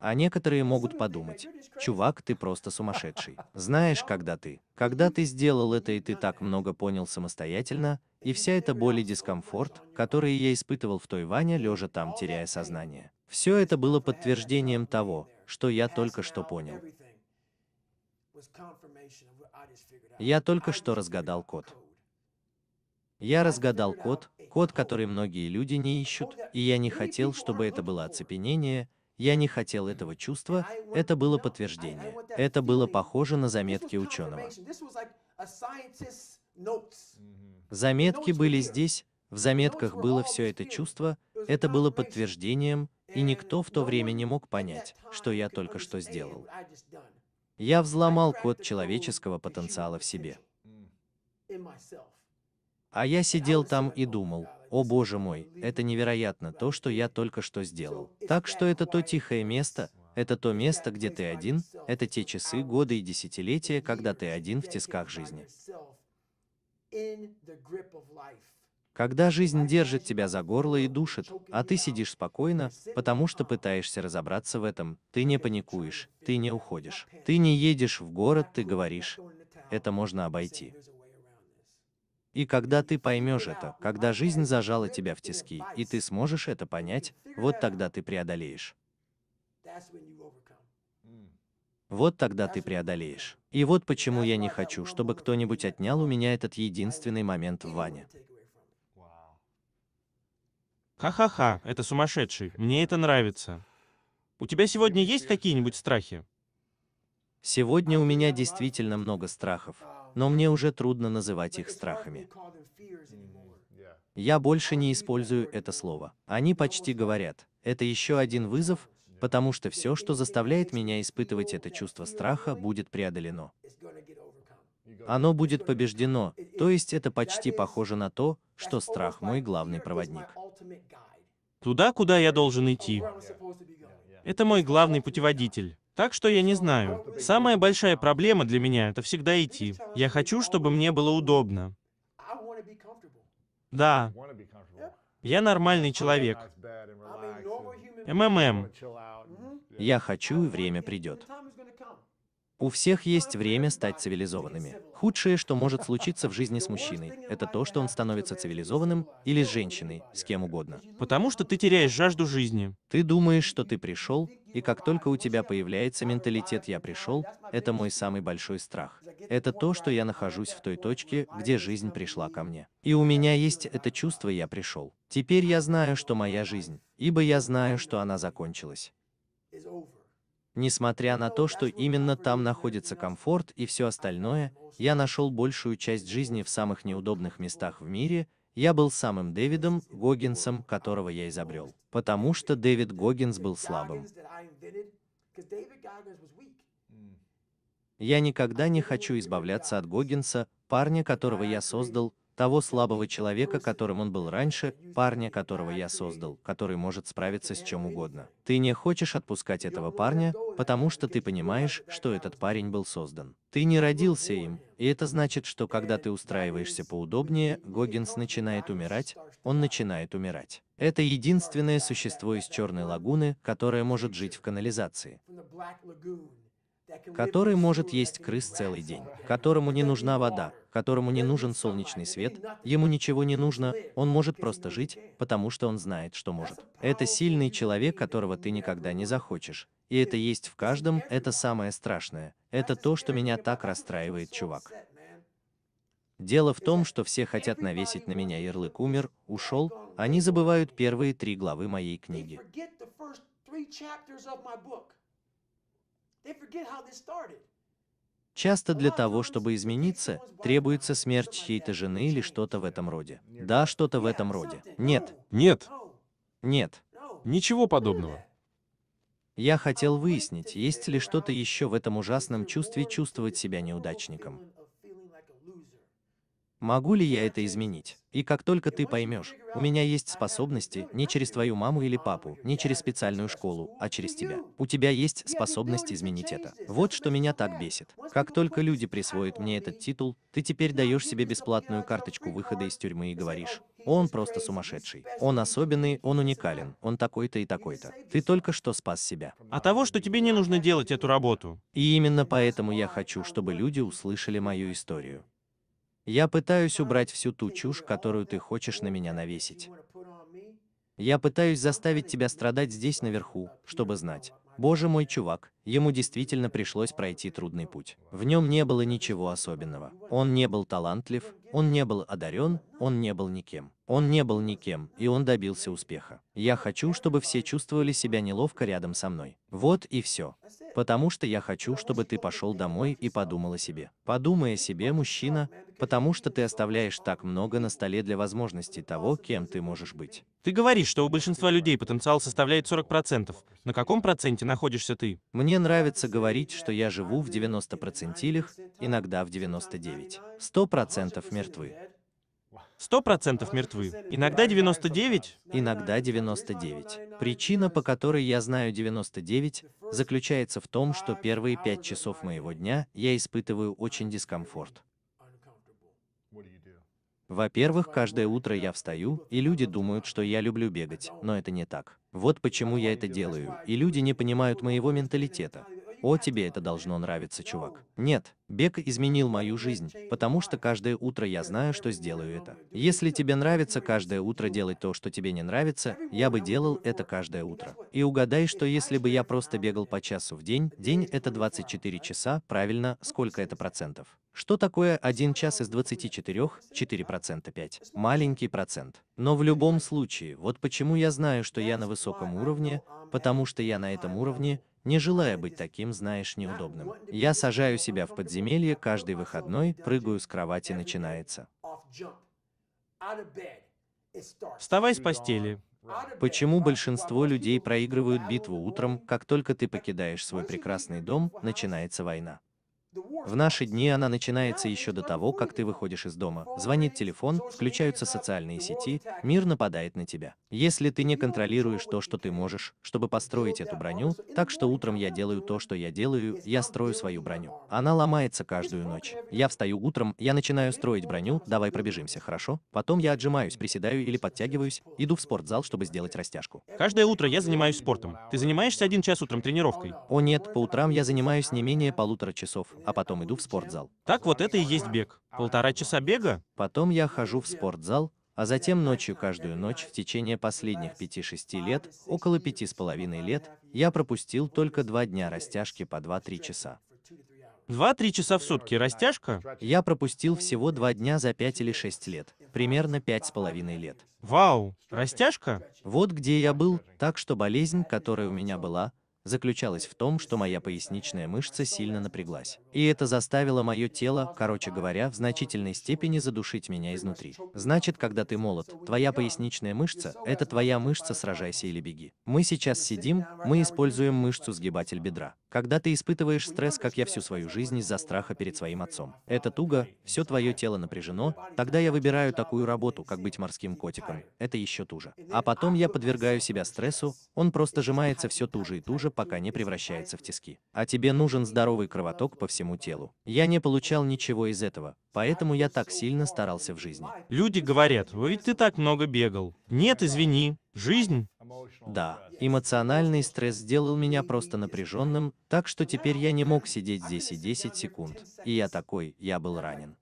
А некоторые могут подумать, чувак, ты просто сумасшедший. Знаешь, когда ты, когда ты сделал это и ты так много понял самостоятельно, и вся эта боль и дискомфорт, которые я испытывал в той ванне, лежа там, теряя сознание. Все это было подтверждением того, что я только что понял. Я только что разгадал код. Я разгадал код, код, который многие люди не ищут, и я не хотел, чтобы это было оцепенение, я не хотел этого чувства, это было подтверждение. Это было похоже на заметки ученого. Заметки были здесь, в заметках было все это чувство, это было подтверждением, и никто в то время не мог понять, что я только что сделал. Я взломал код человеческого потенциала в себе. А я сидел там и думал, о боже мой, это невероятно то, что я только что сделал. Так что это то тихое место, это то место, где ты один, это те часы, годы и десятилетия, когда ты один в тисках жизни. Когда жизнь держит тебя за горло и душит, а ты сидишь спокойно, потому что пытаешься разобраться в этом, ты не паникуешь, ты не уходишь, ты не едешь в город, ты говоришь, это можно обойти. И когда ты поймешь это, когда жизнь зажала тебя в тиски, и ты сможешь это понять, вот тогда ты преодолеешь. Вот тогда ты преодолеешь. И вот почему я не хочу, чтобы кто-нибудь отнял у меня этот единственный момент в ванне. Ха-ха-ха, это сумасшедший. Мне это нравится. У тебя сегодня есть какие-нибудь страхи? Сегодня у меня действительно много страхов, но мне уже трудно называть их страхами. Mm, я больше не использую это слово. Они почти говорят, это еще один вызов, потому что все, что заставляет меня испытывать это чувство страха, будет преодолено. Оно будет побеждено, то есть это почти похоже на то, что страх мой главный проводник. Туда, куда я должен идти. Это мой главный путеводитель. Так что я не знаю. Самая большая проблема для меня — это всегда идти. Я хочу, чтобы мне было удобно. Да. Я нормальный человек. МММ. Я хочу, и время придет. У всех есть время стать цивилизованными. Худшее, что может случиться в жизни с мужчиной, это то, что он становится цивилизованным или с женщиной, с кем угодно. Потому что ты теряешь жажду жизни. Ты думаешь, что ты пришел, и как только у тебя появляется менталитет «я пришел», это мой самый большой страх. Это то, что я нахожусь в той точке, где жизнь пришла ко мне. И у меня есть это чувство «я пришел». Теперь я знаю, что моя жизнь, ибо я знаю, что она закончилась. Несмотря на то, что именно там находится комфорт и все остальное, я нашел большую часть жизни в самых неудобных местах в мире, я был самым Дэвидом Гогинсом, которого я изобрел. Потому что Дэвид Гогинс был слабым. Я никогда не хочу избавляться от Гогинса, парня, которого я создал, того слабого человека, которым он был раньше, парня, которого я создал, который может справиться с чем угодно. Ты не хочешь отпускать этого парня, потому что ты понимаешь, что этот парень был создан. Ты не родился им, и это значит, что когда ты устраиваешься поудобнее, Гогинс начинает умирать, он начинает умирать. Это единственное существо из Черной лагуны, которое может жить в канализации который может есть крыс целый день, которому не нужна вода, которому не нужен солнечный свет, ему ничего не нужно, он может просто жить, потому что он знает, что может. Это сильный человек, которого ты никогда не захочешь. И это есть в каждом, это самое страшное. Это то, что меня так расстраивает, чувак. Дело в том, что все хотят навесить на меня ярлык «умер», «ушел», они забывают первые три главы моей книги. Часто для того, чтобы измениться, требуется смерть чьей-то жены или что-то в этом роде. Да, что-то в этом роде. Нет. Нет. Нет. Ничего подобного. Я хотел выяснить, есть ли что-то еще в этом ужасном чувстве чувствовать себя неудачником. Могу ли я это изменить? И как только ты поймешь, у меня есть способности не через твою маму или папу, не через специальную школу, а через тебя. У тебя есть способность изменить это. Вот что меня так бесит. Как только люди присвоят мне этот титул, ты теперь даешь себе бесплатную карточку выхода из тюрьмы и говоришь, он просто сумасшедший. Он особенный, он уникален, он такой-то и такой-то. Ты только что спас себя. А того, что тебе не нужно делать эту работу. И именно поэтому я хочу, чтобы люди услышали мою историю. Я пытаюсь убрать всю ту чушь, которую ты хочешь на меня навесить. Я пытаюсь заставить тебя страдать здесь наверху, чтобы знать. Боже мой, чувак, Ему действительно пришлось пройти трудный путь. В нем не было ничего особенного. Он не был талантлив, он не был одарен, он не был никем. Он не был никем, и он добился успеха. Я хочу, чтобы все чувствовали себя неловко рядом со мной. Вот и все. Потому что я хочу, чтобы ты пошел домой и подумал о себе. Подумай о себе, мужчина, потому что ты оставляешь так много на столе для возможностей того, кем ты можешь быть. Ты говоришь, что у большинства людей потенциал составляет 40%. На каком проценте находишься ты? Мне мне нравится говорить, что я живу в 90%, иногда в 99%. 100% мертвы. 100% мертвы. Иногда 99? Иногда 99. Причина, по которой я знаю 99, заключается в том, что первые 5 часов моего дня я испытываю очень дискомфорт. Во-первых, каждое утро я встаю, и люди думают, что я люблю бегать, но это не так. Вот почему я это делаю, и люди не понимают моего менталитета. О, тебе это должно нравиться, чувак. Нет, бег изменил мою жизнь, потому что каждое утро я знаю, что сделаю это. Если тебе нравится каждое утро делать то, что тебе не нравится, я бы делал это каждое утро. И угадай, что если бы я просто бегал по часу в день, день это 24 часа, правильно, сколько это процентов? Что такое 1 час из 24? 4% 5. Маленький процент. Но в любом случае, вот почему я знаю, что я на высоком уровне, потому что я на этом уровне, не желая быть таким, знаешь, неудобным. Я сажаю себя в подземелье каждый выходной, прыгаю с кровати, начинается. Вставай с постели. Почему большинство людей проигрывают битву утром, как только ты покидаешь свой прекрасный дом, начинается война? В наши дни она начинается еще до того, как ты выходишь из дома. Звонит телефон, включаются социальные сети, мир нападает на тебя. Если ты не контролируешь то, что ты можешь, чтобы построить эту броню, так что утром я делаю то, что я делаю, я строю свою броню. Она ломается каждую ночь. Я встаю утром, я начинаю строить броню, давай пробежимся, хорошо? Потом я отжимаюсь, приседаю или подтягиваюсь, иду в спортзал, чтобы сделать растяжку. Каждое утро я занимаюсь спортом. Ты занимаешься один час утром тренировкой? О нет, по утрам я занимаюсь не менее полутора часов, а потом иду в спортзал. Так вот это и есть бег. Полтора часа бега? Потом я хожу в спортзал, а затем ночью каждую ночь в течение последних 5-6 лет, около пяти с половиной лет, я пропустил только два дня растяжки по 2-3 часа. 2-3 часа в сутки растяжка? Я пропустил всего два дня за 5 или 6 лет, примерно пять с половиной лет. Вау, растяжка? Вот где я был, так что болезнь, которая у меня была, заключалась в том, что моя поясничная мышца сильно напряглась. И это заставило мое тело, короче говоря, в значительной степени задушить меня изнутри. Значит, когда ты молод, твоя поясничная мышца – это твоя мышца «сражайся или беги». Мы сейчас сидим, мы используем мышцу сгибатель бедра. Когда ты испытываешь стресс, как я всю свою жизнь из-за страха перед своим отцом. Это туго, все твое тело напряжено, тогда я выбираю такую работу, как быть морским котиком. Это еще туже. А потом я подвергаю себя стрессу, он просто сжимается все туже и туже, пока не превращается в тиски. А тебе нужен здоровый кровоток по всему телу. Я не получал ничего из этого, Поэтому я так сильно старался в жизни. Люди говорят, вы ведь ты так много бегал. Нет, извини, жизнь. Да, эмоциональный стресс сделал меня просто напряженным, так что теперь я не мог сидеть здесь и 10 секунд. И я такой, я был ранен.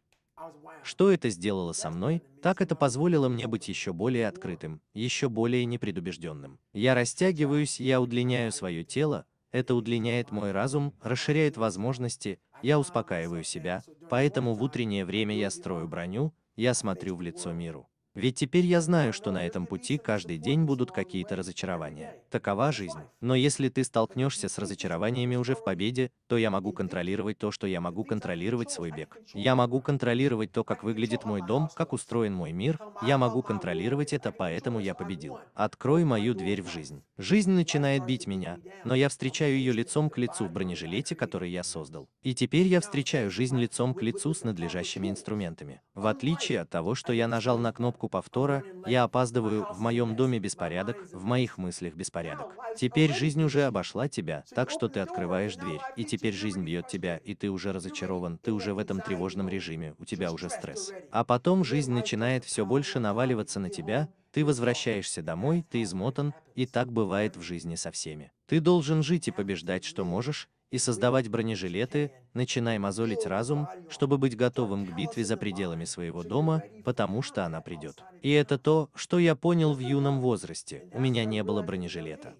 Что это сделало со мной, так это позволило мне быть еще более открытым, еще более непредубежденным. Я растягиваюсь, я удлиняю свое тело, это удлиняет мой разум, расширяет возможности, я успокаиваю себя, поэтому в утреннее время я строю броню, я смотрю в лицо миру. Ведь теперь я знаю, что на этом пути каждый день будут какие-то разочарования. Такова жизнь. Но если ты столкнешься с разочарованиями уже в победе, то я могу контролировать то, что я могу контролировать свой бег. Я могу контролировать то, как выглядит мой дом, как устроен мой мир. Я могу контролировать это, поэтому я победил. Открой мою дверь в жизнь. Жизнь начинает бить меня, но я встречаю ее лицом к лицу в бронежилете, который я создал. И теперь я встречаю жизнь лицом к лицу с надлежащими инструментами. В отличие от того, что я нажал на кнопку точку повтора, я опаздываю, в моем доме беспорядок, в моих мыслях беспорядок. Теперь жизнь уже обошла тебя, так что ты открываешь дверь, и теперь жизнь бьет тебя, и ты уже разочарован, ты уже в этом тревожном режиме, у тебя уже стресс. А потом жизнь начинает все больше наваливаться на тебя, ты возвращаешься домой, ты измотан, и так бывает в жизни со всеми. Ты должен жить и побеждать, что можешь, и создавать бронежилеты, начинай мозолить разум, чтобы быть готовым к битве за пределами своего дома, потому что она придет. И это то, что я понял в юном возрасте. У меня не было бронежилета.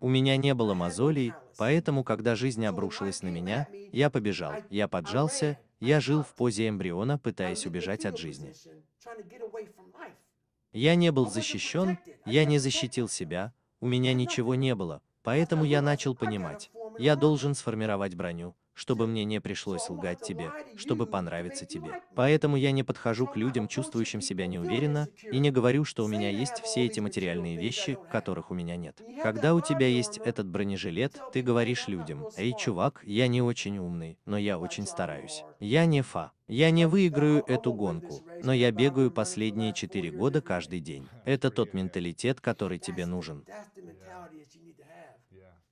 У меня не было мозолей, поэтому, когда жизнь обрушилась на меня, я побежал, я поджался, я жил в позе эмбриона, пытаясь убежать от жизни. Я не был защищен, я не защитил себя, у меня ничего не было, Поэтому я начал понимать, я должен сформировать броню, чтобы мне не пришлось лгать тебе, чтобы понравиться тебе. Поэтому я не подхожу к людям, чувствующим себя неуверенно, и не говорю, что у меня есть все эти материальные вещи, которых у меня нет. Когда у тебя есть этот бронежилет, ты говоришь людям, «Эй, чувак, я не очень умный, но я очень стараюсь. Я не фа». Я не выиграю эту гонку, но я бегаю последние четыре года каждый день. Это тот менталитет, который тебе нужен.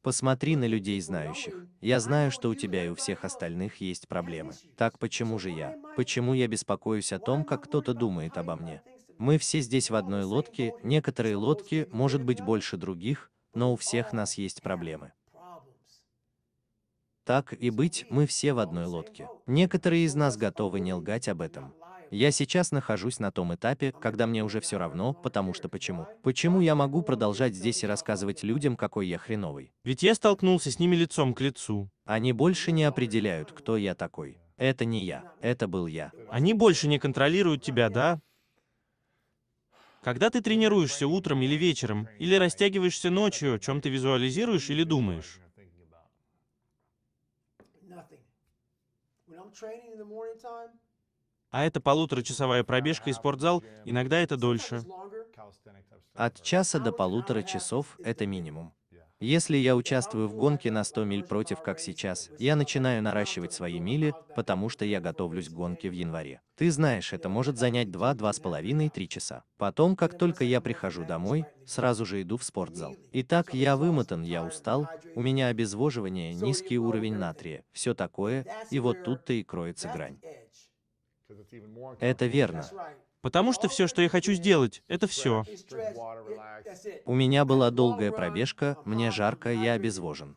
Посмотри на людей знающих. Я знаю, что у тебя и у всех остальных есть проблемы. Так почему же я? Почему я беспокоюсь о том, как кто-то думает обо мне? Мы все здесь в одной лодке, некоторые лодки, может быть, больше других, но у всех нас есть проблемы. Так и быть, мы все в одной лодке. Некоторые из нас готовы не лгать об этом. Я сейчас нахожусь на том этапе, когда мне уже все равно, потому что почему? Почему я могу продолжать здесь и рассказывать людям, какой я хреновый? Ведь я столкнулся с ними лицом к лицу. Они больше не определяют, кто я такой. Это не я, это был я. Они больше не контролируют тебя, да? Когда ты тренируешься утром или вечером, или растягиваешься ночью, о чем ты визуализируешь или думаешь? time, а это полуторачасовая пробежка и спортзал, иногда это дольше. От часа до полутора часов – это минимум. Если я участвую в гонке на 100 миль против, как сейчас, я начинаю наращивать свои мили, потому что я готовлюсь к гонке в январе. Ты знаешь, это может занять 2-2,5-3 часа. Потом, как только я прихожу домой, сразу же иду в спортзал. Итак, я вымотан, я устал, у меня обезвоживание, низкий уровень натрия, все такое, и вот тут-то и кроется грань. Это верно. Потому что все, что я хочу сделать, это все. У меня была долгая пробежка, мне жарко, я обезвожен.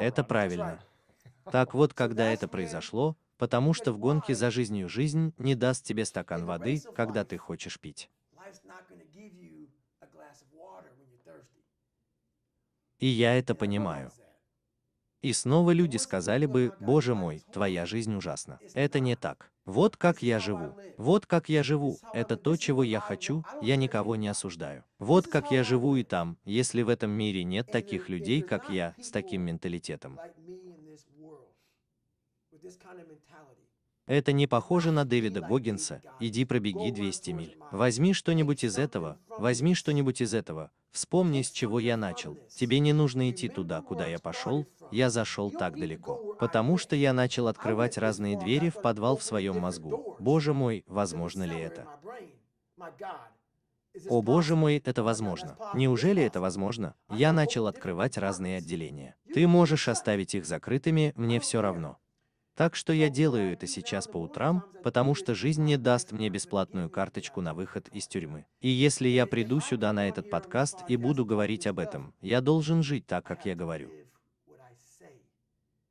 Это правильно. Так вот, когда это произошло, потому что в гонке за жизнью жизнь не даст тебе стакан воды, когда ты хочешь пить. И я это понимаю. И снова люди сказали бы, «Боже мой, твоя жизнь ужасна». Это не так. Вот как я живу. Вот как я живу. Это то, чего я хочу, я никого не осуждаю. Вот как я живу и там, если в этом мире нет таких людей, как я, с таким менталитетом. Это не похоже на Дэвида Гоггинса, иди пробеги 200 миль. Возьми что-нибудь из этого, возьми что-нибудь из этого, вспомни, с чего я начал. Тебе не нужно идти туда, куда я пошел, я зашел так далеко. Потому что я начал открывать разные двери в подвал в своем мозгу. Боже мой, возможно ли это? О боже мой, это возможно. Неужели это возможно? Я начал открывать разные отделения. Ты можешь оставить их закрытыми, мне все равно. Так что я делаю это сейчас по утрам, потому что жизнь не даст мне бесплатную карточку на выход из тюрьмы. И если я приду сюда на этот подкаст и буду говорить об этом, я должен жить так, как я говорю.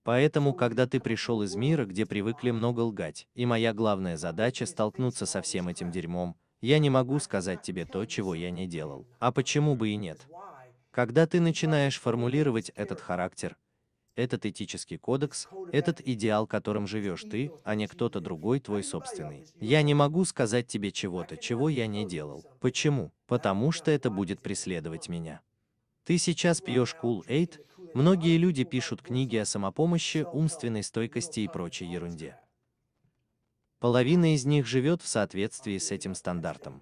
Поэтому, когда ты пришел из мира, где привыкли много лгать, и моя главная задача столкнуться со всем этим дерьмом, я не могу сказать тебе то, чего я не делал. А почему бы и нет? Когда ты начинаешь формулировать этот характер, этот этический кодекс, этот идеал, которым живешь ты, а не кто-то другой твой собственный. Я не могу сказать тебе чего-то, чего я не делал. Почему? Потому что это будет преследовать меня. Ты сейчас пьешь Cool Aid, Многие люди пишут книги о самопомощи, умственной стойкости и прочей ерунде. Половина из них живет в соответствии с этим стандартом.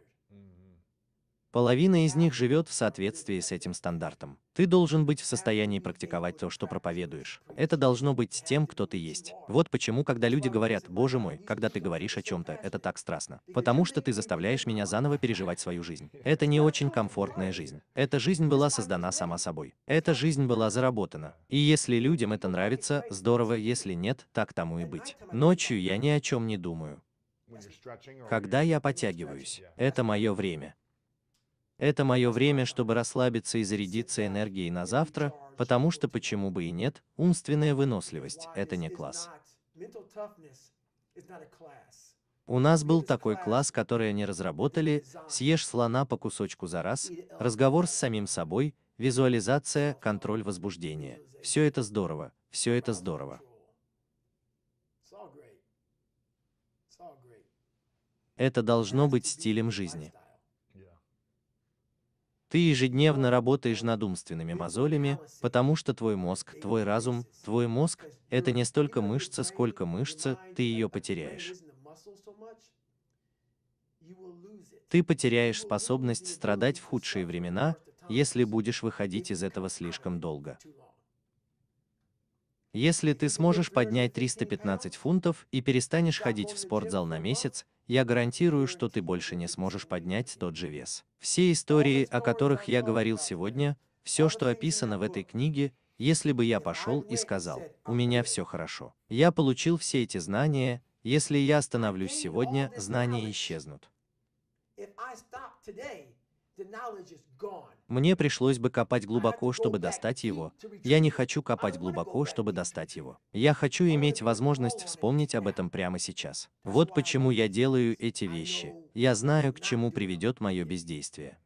Половина из них живет в соответствии с этим стандартом. Ты должен быть в состоянии практиковать то, что проповедуешь. Это должно быть тем, кто ты есть. Вот почему, когда люди говорят «Боже мой», когда ты говоришь о чем-то, это так страстно. Потому что ты заставляешь меня заново переживать свою жизнь. Это не очень комфортная жизнь. Эта жизнь была создана сама собой. Эта жизнь была заработана. И если людям это нравится, здорово, если нет, так тому и быть. Ночью я ни о чем не думаю. Когда я потягиваюсь, это мое время. Это мое время, чтобы расслабиться и зарядиться энергией на завтра, потому что почему бы и нет, умственная выносливость – это не класс. У нас был такой класс, который они разработали, съешь слона по кусочку за раз, разговор с самим собой, визуализация, контроль возбуждения. Все это здорово, все это здорово. Это должно быть стилем жизни. Ты ежедневно работаешь над умственными мозолями, потому что твой мозг, твой разум, твой мозг – это не столько мышца, сколько мышца, ты ее потеряешь. Ты потеряешь способность страдать в худшие времена, если будешь выходить из этого слишком долго. Если ты сможешь поднять 315 фунтов и перестанешь ходить в спортзал на месяц, я гарантирую, что ты больше не сможешь поднять тот же вес. Все истории, о которых я говорил сегодня, все, что описано в этой книге, если бы я пошел и сказал, у меня все хорошо. Я получил все эти знания, если я остановлюсь сегодня, знания исчеznут. Мне пришлось бы копать глубоко, чтобы достать его. Я не хочу копать глубоко, чтобы достать его. Я хочу иметь возможность вспомнить об этом прямо сейчас. Вот почему я делаю эти вещи. Я знаю, к чему приведет мое бездействие.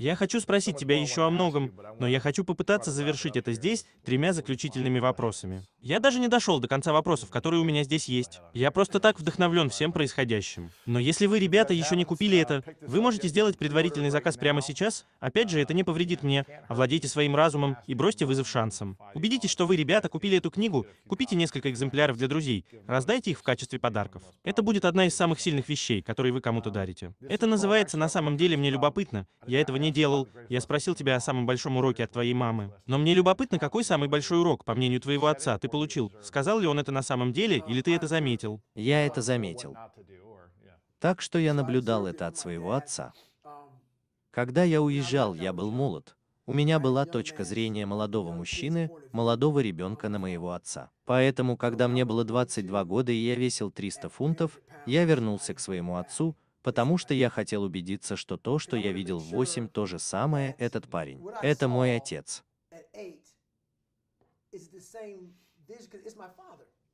Я хочу спросить тебя еще о многом, но я хочу попытаться завершить это здесь тремя заключительными вопросами. Я даже не дошел до конца вопросов, которые у меня здесь есть. Я просто так вдохновлен всем происходящим. Но если вы, ребята, еще не купили это, вы можете сделать предварительный заказ прямо сейчас. Опять же, это не повредит мне. Овладейте своим разумом и бросьте вызов шансам. Убедитесь, что вы, ребята, купили эту книгу, купите несколько экземпляров для друзей, раздайте их в качестве подарков. Это будет одна из самых сильных вещей, которые вы кому-то дарите. Это называется на самом деле мне любопытно. Я этого не не делал. Я спросил тебя о самом большом уроке от твоей мамы. Но мне любопытно, какой самый большой урок, по мнению твоего отца, ты получил? Сказал ли он это на самом деле, или ты это заметил? Я это заметил. Так что я наблюдал это от своего отца. Когда я уезжал, я был молод. У меня была точка зрения молодого мужчины, молодого ребенка на моего отца. Поэтому, когда мне было 22 года и я весил 300 фунтов, я вернулся к своему отцу, потому что я хотел убедиться, что то, что я видел в 8, то же самое этот парень. Это мой отец.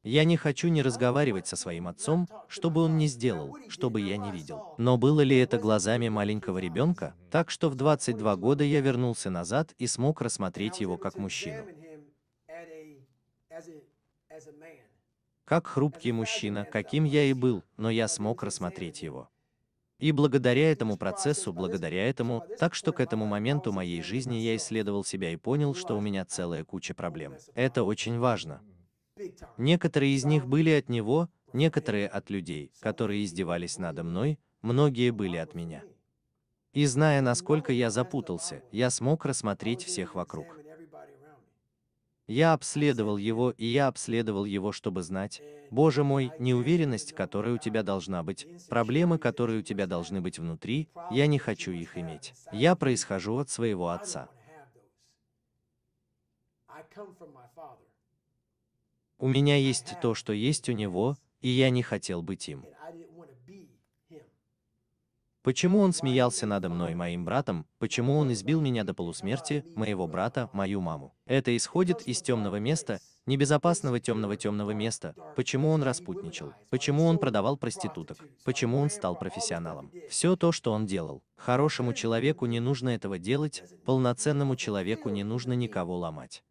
Я не хочу не разговаривать со своим отцом, чтобы он не сделал, чтобы я не видел. Но было ли это глазами маленького ребенка? Так что в 22 года я вернулся назад и смог рассмотреть его как мужчину. Как хрупкий мужчина, каким я и был, но я смог рассмотреть его. И благодаря этому процессу, благодаря этому, так что к этому моменту моей жизни я исследовал себя и понял, что у меня целая куча проблем. Это очень важно. Некоторые из них были от него, некоторые от людей, которые издевались надо мной, многие были от меня. И зная, насколько я запутался, я смог рассмотреть всех вокруг. Я обследовал его, и я обследовал его, чтобы знать, Боже мой, неуверенность, которая у тебя должна быть, проблемы, которые у тебя должны быть внутри, я не хочу их иметь. Я происхожу от своего отца. У меня есть то, что есть у него, и я не хотел быть им. Почему он смеялся надо мной и моим братом, почему он избил меня до полусмерти, моего брата, мою маму. Это исходит из темного места, небезопасного темного-темного места, почему он распутничал, почему он продавал проституток, почему он стал профессионалом. Все то, что он делал. Хорошему человеку не нужно этого делать, полноценному человеку не нужно никого ломать.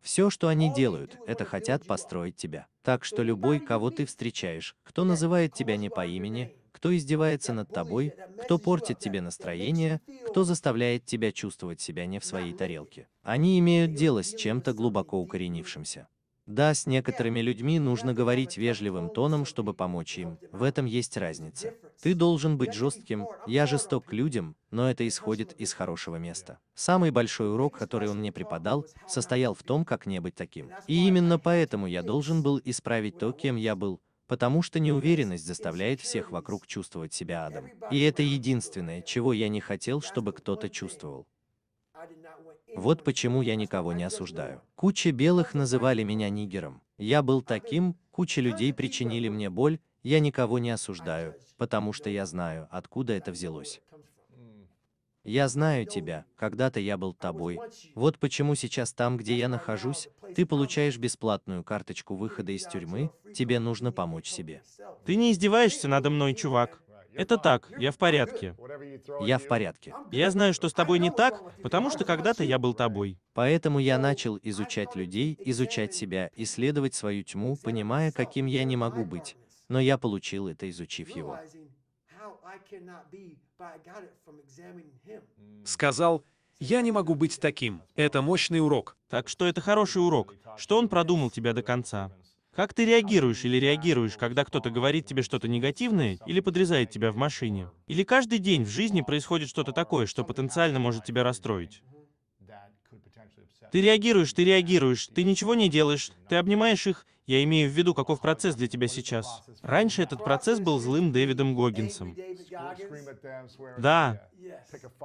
Все, что они делают, это хотят построить тебя. Так что любой, кого ты встречаешь, кто называет тебя не по имени, кто издевается над тобой, кто портит тебе настроение, кто заставляет тебя чувствовать себя не в своей тарелке. Они имеют дело с чем-то глубоко укоренившимся. Да, с некоторыми людьми нужно говорить вежливым тоном, чтобы помочь им. В этом есть разница. Ты должен быть жестким, я жесток к людям, но это исходит из хорошего места. Самый большой урок, который он мне преподал, состоял в том, как не быть таким. И именно поэтому я должен был исправить то, кем я был, потому что неуверенность заставляет всех вокруг чувствовать себя адом. И это единственное, чего я не хотел, чтобы кто-то чувствовал. Вот почему я никого не осуждаю. Куча белых называли меня нигером. Я был таким, куча людей причинили мне боль, я никого не осуждаю, потому что я знаю, откуда это взялось. Я знаю тебя, когда-то я был тобой. Вот почему сейчас там, где я нахожусь, ты получаешь бесплатную карточку выхода из тюрьмы, тебе нужно помочь себе. Ты не издеваешься надо мной, чувак. Это так, я в порядке. Я в порядке. Я знаю, что с тобой не так, потому что когда-то я был тобой. Поэтому я начал изучать людей, изучать себя, исследовать свою тьму, понимая, каким я не могу быть. Но я получил это, изучив его. Сказал, я не могу быть таким. Это мощный урок. Так что это хороший урок, что он продумал тебя до конца. Как ты реагируешь или реагируешь, когда кто-то говорит тебе что-то негативное или подрезает тебя в машине? Или каждый день в жизни происходит что-то такое, что потенциально может тебя расстроить? Ты реагируешь, ты реагируешь, ты ничего не делаешь, ты обнимаешь их. Я имею в виду, каков процесс для тебя сейчас. Раньше этот процесс был злым Дэвидом Гоггинсом. Да,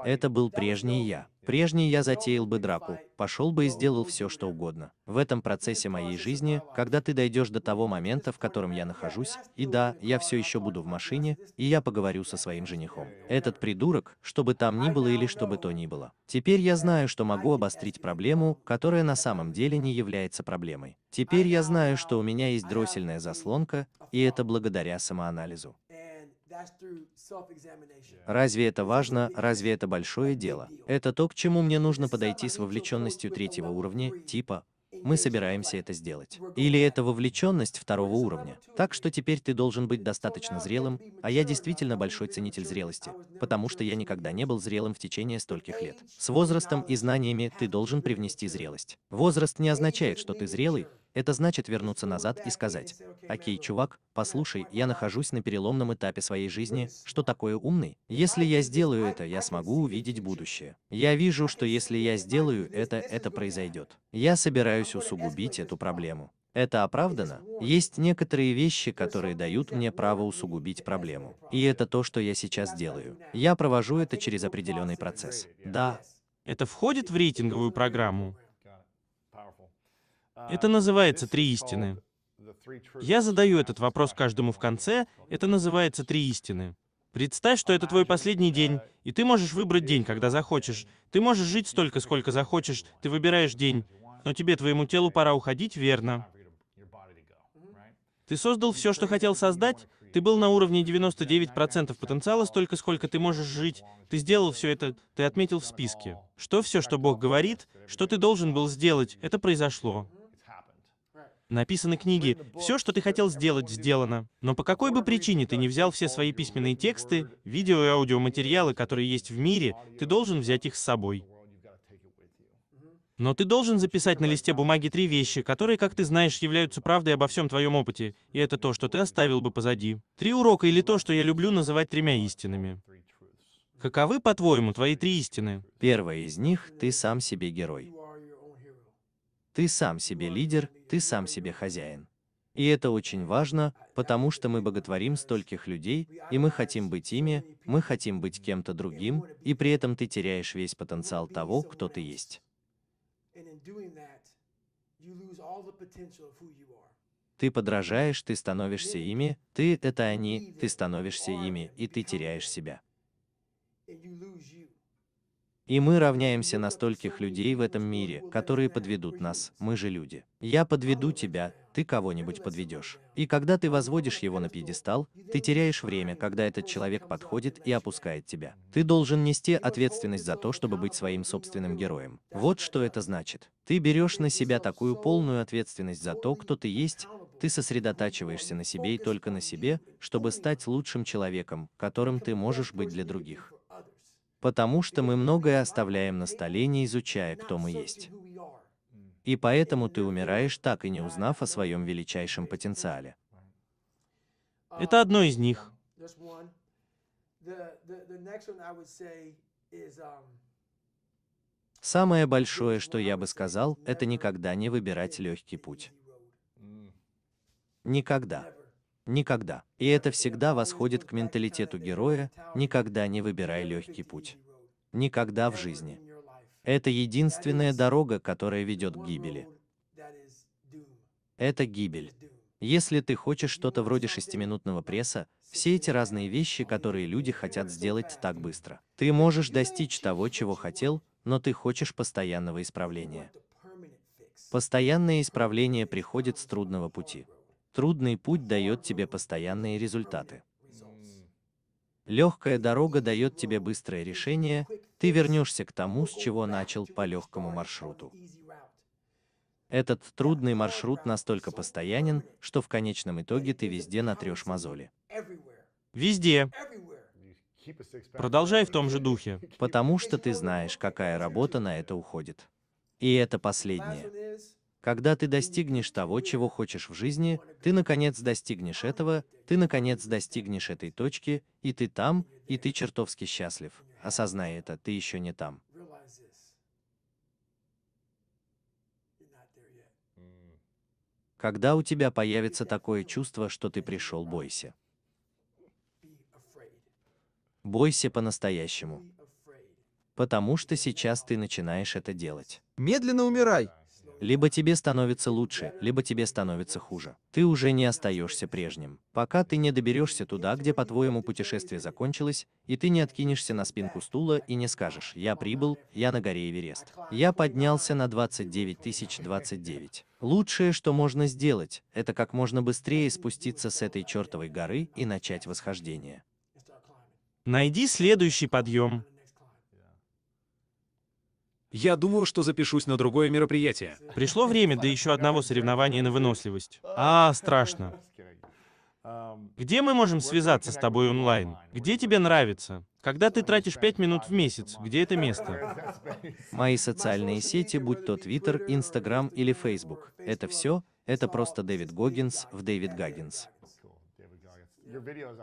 это был прежний я. Прежний я затеял бы драку, пошел бы и сделал все, что угодно. В этом процессе моей жизни, когда ты дойдешь до того момента, в котором я нахожусь, и да, я все еще буду в машине, и я поговорю со своим женихом. Этот придурок, чтобы там ни было или чтобы то ни было. Теперь я знаю, что могу обострить проблему, которая на самом деле не является проблемой. Теперь я знаю, что у меня есть дроссельная заслонка, и это благодаря самоанализу. Разве это важно? Разве это большое дело? Это то, к чему мне нужно подойти с вовлеченностью третьего уровня, типа мы собираемся это сделать. Или это вовлеченность второго уровня. Так что теперь ты должен быть достаточно зрелым, а я действительно большой ценитель зрелости, потому что я никогда не был зрелым в течение стольких лет. С возрастом и знаниями ты должен привнести зрелость. Возраст не означает, что ты зрелый, это значит вернуться назад и сказать, «Окей, чувак, послушай, я нахожусь на переломном этапе своей жизни, что такое умный? Если я сделаю это, я смогу увидеть будущее. Я вижу, что если я сделаю это, это произойдет. Я собираюсь усугубить эту проблему. Это оправдано? Есть некоторые вещи, которые дают мне право усугубить проблему. И это то, что я сейчас делаю. Я провожу это через определенный процесс. Да. Это входит в рейтинговую программу? Это называется «Три истины». Я задаю этот вопрос каждому в конце, это называется «Три истины». Представь, что это твой последний день, и ты можешь выбрать день, когда захочешь. Ты можешь жить столько, сколько захочешь, ты выбираешь день, но тебе, твоему телу пора уходить, верно? Ты создал все, что хотел создать, ты был на уровне 99% потенциала столько, сколько ты можешь жить. Ты сделал все это, ты отметил в списке. Что все, что Бог говорит, что ты должен был сделать, это произошло написаны книги, все, что ты хотел сделать, сделано. Но по какой бы причине ты не взял все свои письменные тексты, видео и аудиоматериалы, которые есть в мире, ты должен взять их с собой. Но ты должен записать на листе бумаги три вещи, которые, как ты знаешь, являются правдой обо всем твоем опыте, и это то, что ты оставил бы позади. Три урока или то, что я люблю называть тремя истинами. Каковы, по-твоему, твои три истины? Первая из них — ты сам себе герой. Ты сам себе лидер, ты сам себе хозяин. И это очень важно, потому что мы боготворим стольких людей, и мы хотим быть ими, мы хотим быть кем-то другим, и при этом ты теряешь весь потенциал того, кто ты есть. Ты подражаешь, ты становишься ими, ты — это они, ты становишься ими, и ты теряешь себя. И мы равняемся на стольких людей в этом мире, которые подведут нас, мы же люди. Я подведу тебя, ты кого-нибудь подведешь. И когда ты возводишь его на пьедестал, ты теряешь время, когда этот человек подходит и опускает тебя. Ты должен нести ответственность за то, чтобы быть своим собственным героем. Вот что это значит. Ты берешь на себя такую полную ответственность за то, кто ты есть, ты сосредотачиваешься на себе и только на себе, чтобы стать лучшим человеком, которым ты можешь быть для других потому что мы многое оставляем на столе, не изучая, кто мы есть. И поэтому ты умираешь так и не узнав о своем величайшем потенциале. Это одно из них. Самое большое, что я бы сказал, это никогда не выбирать легкий путь. Никогда. Никогда. И это всегда восходит к менталитету героя, никогда не выбирай легкий путь. Никогда в жизни. Это единственная дорога, которая ведет к гибели. Это гибель. Если ты хочешь что-то вроде шестиминутного пресса, все эти разные вещи, которые люди хотят сделать так быстро. Ты можешь достичь того, чего хотел, но ты хочешь постоянного исправления. Постоянное исправление приходит с трудного пути. Трудный путь дает тебе постоянные результаты. Легкая дорога дает тебе быстрое решение, ты вернешься к тому, с чего начал по легкому маршруту. Этот трудный маршрут настолько постоянен, что в конечном итоге ты везде натрешь мозоли. Везде. Продолжай в том же духе. Потому что ты знаешь, какая работа на это уходит. И это последнее. Когда ты достигнешь того, чего хочешь в жизни, ты наконец достигнешь этого, ты наконец достигнешь этой точки, и ты там, и ты чертовски счастлив. Осознай это, ты еще не там. Когда у тебя появится такое чувство, что ты пришел, бойся. Бойся по-настоящему. Потому что сейчас ты начинаешь это делать. Медленно умирай. Либо тебе становится лучше, либо тебе становится хуже. Ты уже не остаешься прежним, пока ты не доберешься туда, где, по-твоему, путешествие закончилось, и ты не откинешься на спинку стула и не скажешь «Я прибыл, я на горе Эверест». Я поднялся на 29 029. Лучшее, что можно сделать, это как можно быстрее спуститься с этой чертовой горы и начать восхождение. Найди следующий подъем. Я думаю, что запишусь на другое мероприятие. Пришло время для еще одного соревнования на выносливость. А, страшно. Где мы можем связаться с тобой онлайн? Где тебе нравится? Когда ты тратишь пять минут в месяц, где это место? Мои социальные сети, будь то Twitter, Instagram или Facebook. Это все, это просто Дэвид Гоггинс в Дэвид Гаггинс.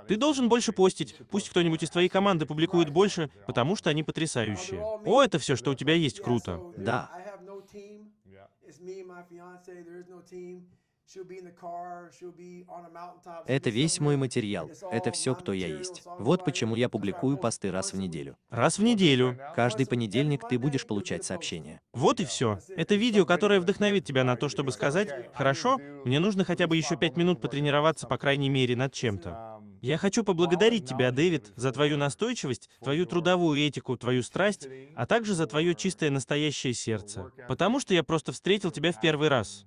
Ты должен больше постить. Пусть кто-нибудь из твоей команды публикует больше, потому что они потрясающие. О, это все, что у тебя есть, круто. Да. Это весь мой материал, это все, кто я есть. Вот почему я публикую посты раз в неделю. Раз в неделю. Каждый понедельник ты будешь получать сообщения. Вот и все. Это видео, которое вдохновит тебя на то, чтобы сказать, хорошо, мне нужно хотя бы еще пять минут потренироваться, по крайней мере, над чем-то. Я хочу поблагодарить тебя, Дэвид, за твою настойчивость, твою трудовую этику, твою страсть, а также за твое чистое настоящее сердце. Потому что я просто встретил тебя в первый раз.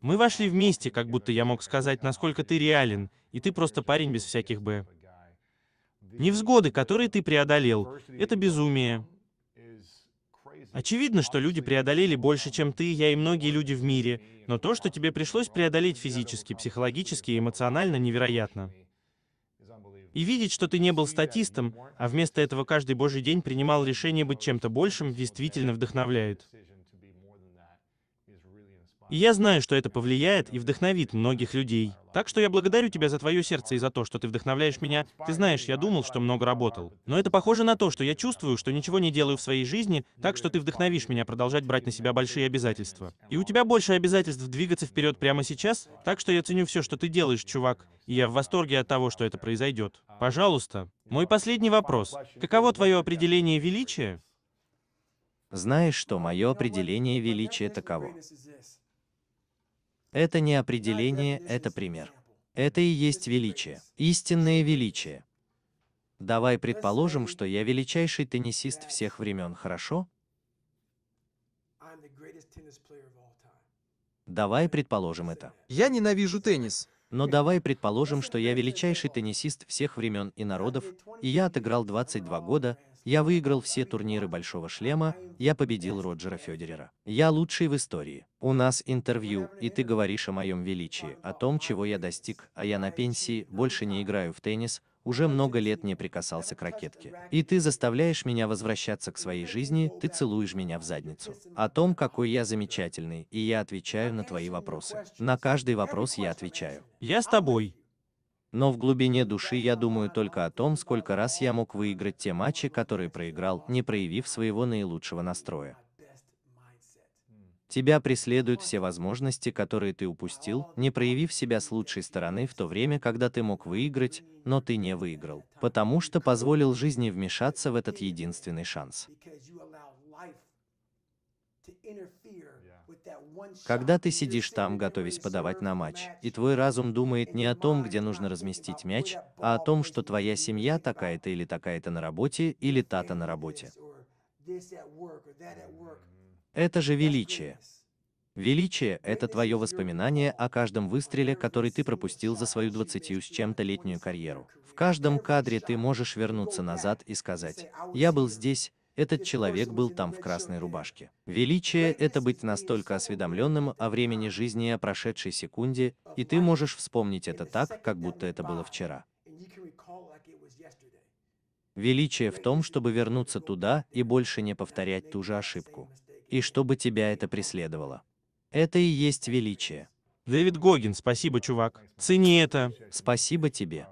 Мы вошли вместе, как будто я мог сказать, насколько ты реален, и ты просто парень без всяких «б». Невзгоды, которые ты преодолел, — это безумие. Очевидно, что люди преодолели больше, чем ты, я и многие люди в мире, но то, что тебе пришлось преодолеть физически, психологически и эмоционально, невероятно. И видеть, что ты не был статистом, а вместо этого каждый божий день принимал решение быть чем-то большим, действительно вдохновляет. И я знаю, что это повлияет и вдохновит многих людей. Так что я благодарю тебя за твое сердце и за то, что ты вдохновляешь меня. Ты знаешь, я думал, что много работал. Но это похоже на то, что я чувствую, что ничего не делаю в своей жизни, так что ты вдохновишь меня продолжать брать на себя большие обязательства. И у тебя больше обязательств двигаться вперед прямо сейчас, так что я ценю все, что ты делаешь, чувак. И я в восторге от того, что это произойдет. Пожалуйста. Мой последний вопрос. Каково твое определение величия? Знаешь, что мое определение величия таково. Это не определение, это пример. Это и есть величие, истинное величие. Давай предположим, что я величайший теннисист всех времен, хорошо? Давай предположим это. Я ненавижу теннис. Но давай предположим, что я величайший теннисист всех времен и народов, и я отыграл 22 года, я выиграл все турниры Большого Шлема, я победил Роджера Федерера. Я лучший в истории. У нас интервью, и ты говоришь о моем величии, о том, чего я достиг, а я на пенсии, больше не играю в теннис, уже много лет не прикасался к ракетке. И ты заставляешь меня возвращаться к своей жизни, ты целуешь меня в задницу. О том, какой я замечательный, и я отвечаю на твои вопросы. На каждый вопрос я отвечаю. Я с тобой но в глубине души я думаю только о том, сколько раз я мог выиграть те матчи, которые проиграл, не проявив своего наилучшего настроя. Тебя преследуют все возможности, которые ты упустил, не проявив себя с лучшей стороны в то время, когда ты мог выиграть, но ты не выиграл, потому что позволил жизни вмешаться в этот единственный шанс. Когда ты сидишь там, готовясь подавать на матч, и твой разум думает не о том, где нужно разместить мяч, а о том, что твоя семья такая-то или такая-то на работе, или та-то на работе. Это же величие. Величие – это твое воспоминание о каждом выстреле, который ты пропустил за свою двадцатью с чем-то летнюю карьеру. В каждом кадре ты можешь вернуться назад и сказать, «Я был здесь, этот человек был там в красной рубашке. Величие – это быть настолько осведомленным о времени жизни и о прошедшей секунде, и ты можешь вспомнить это так, как будто это было вчера. Величие в том, чтобы вернуться туда и больше не повторять ту же ошибку. И чтобы тебя это преследовало. Это и есть величие. Дэвид Гогин, спасибо, чувак. Цени это. Спасибо тебе.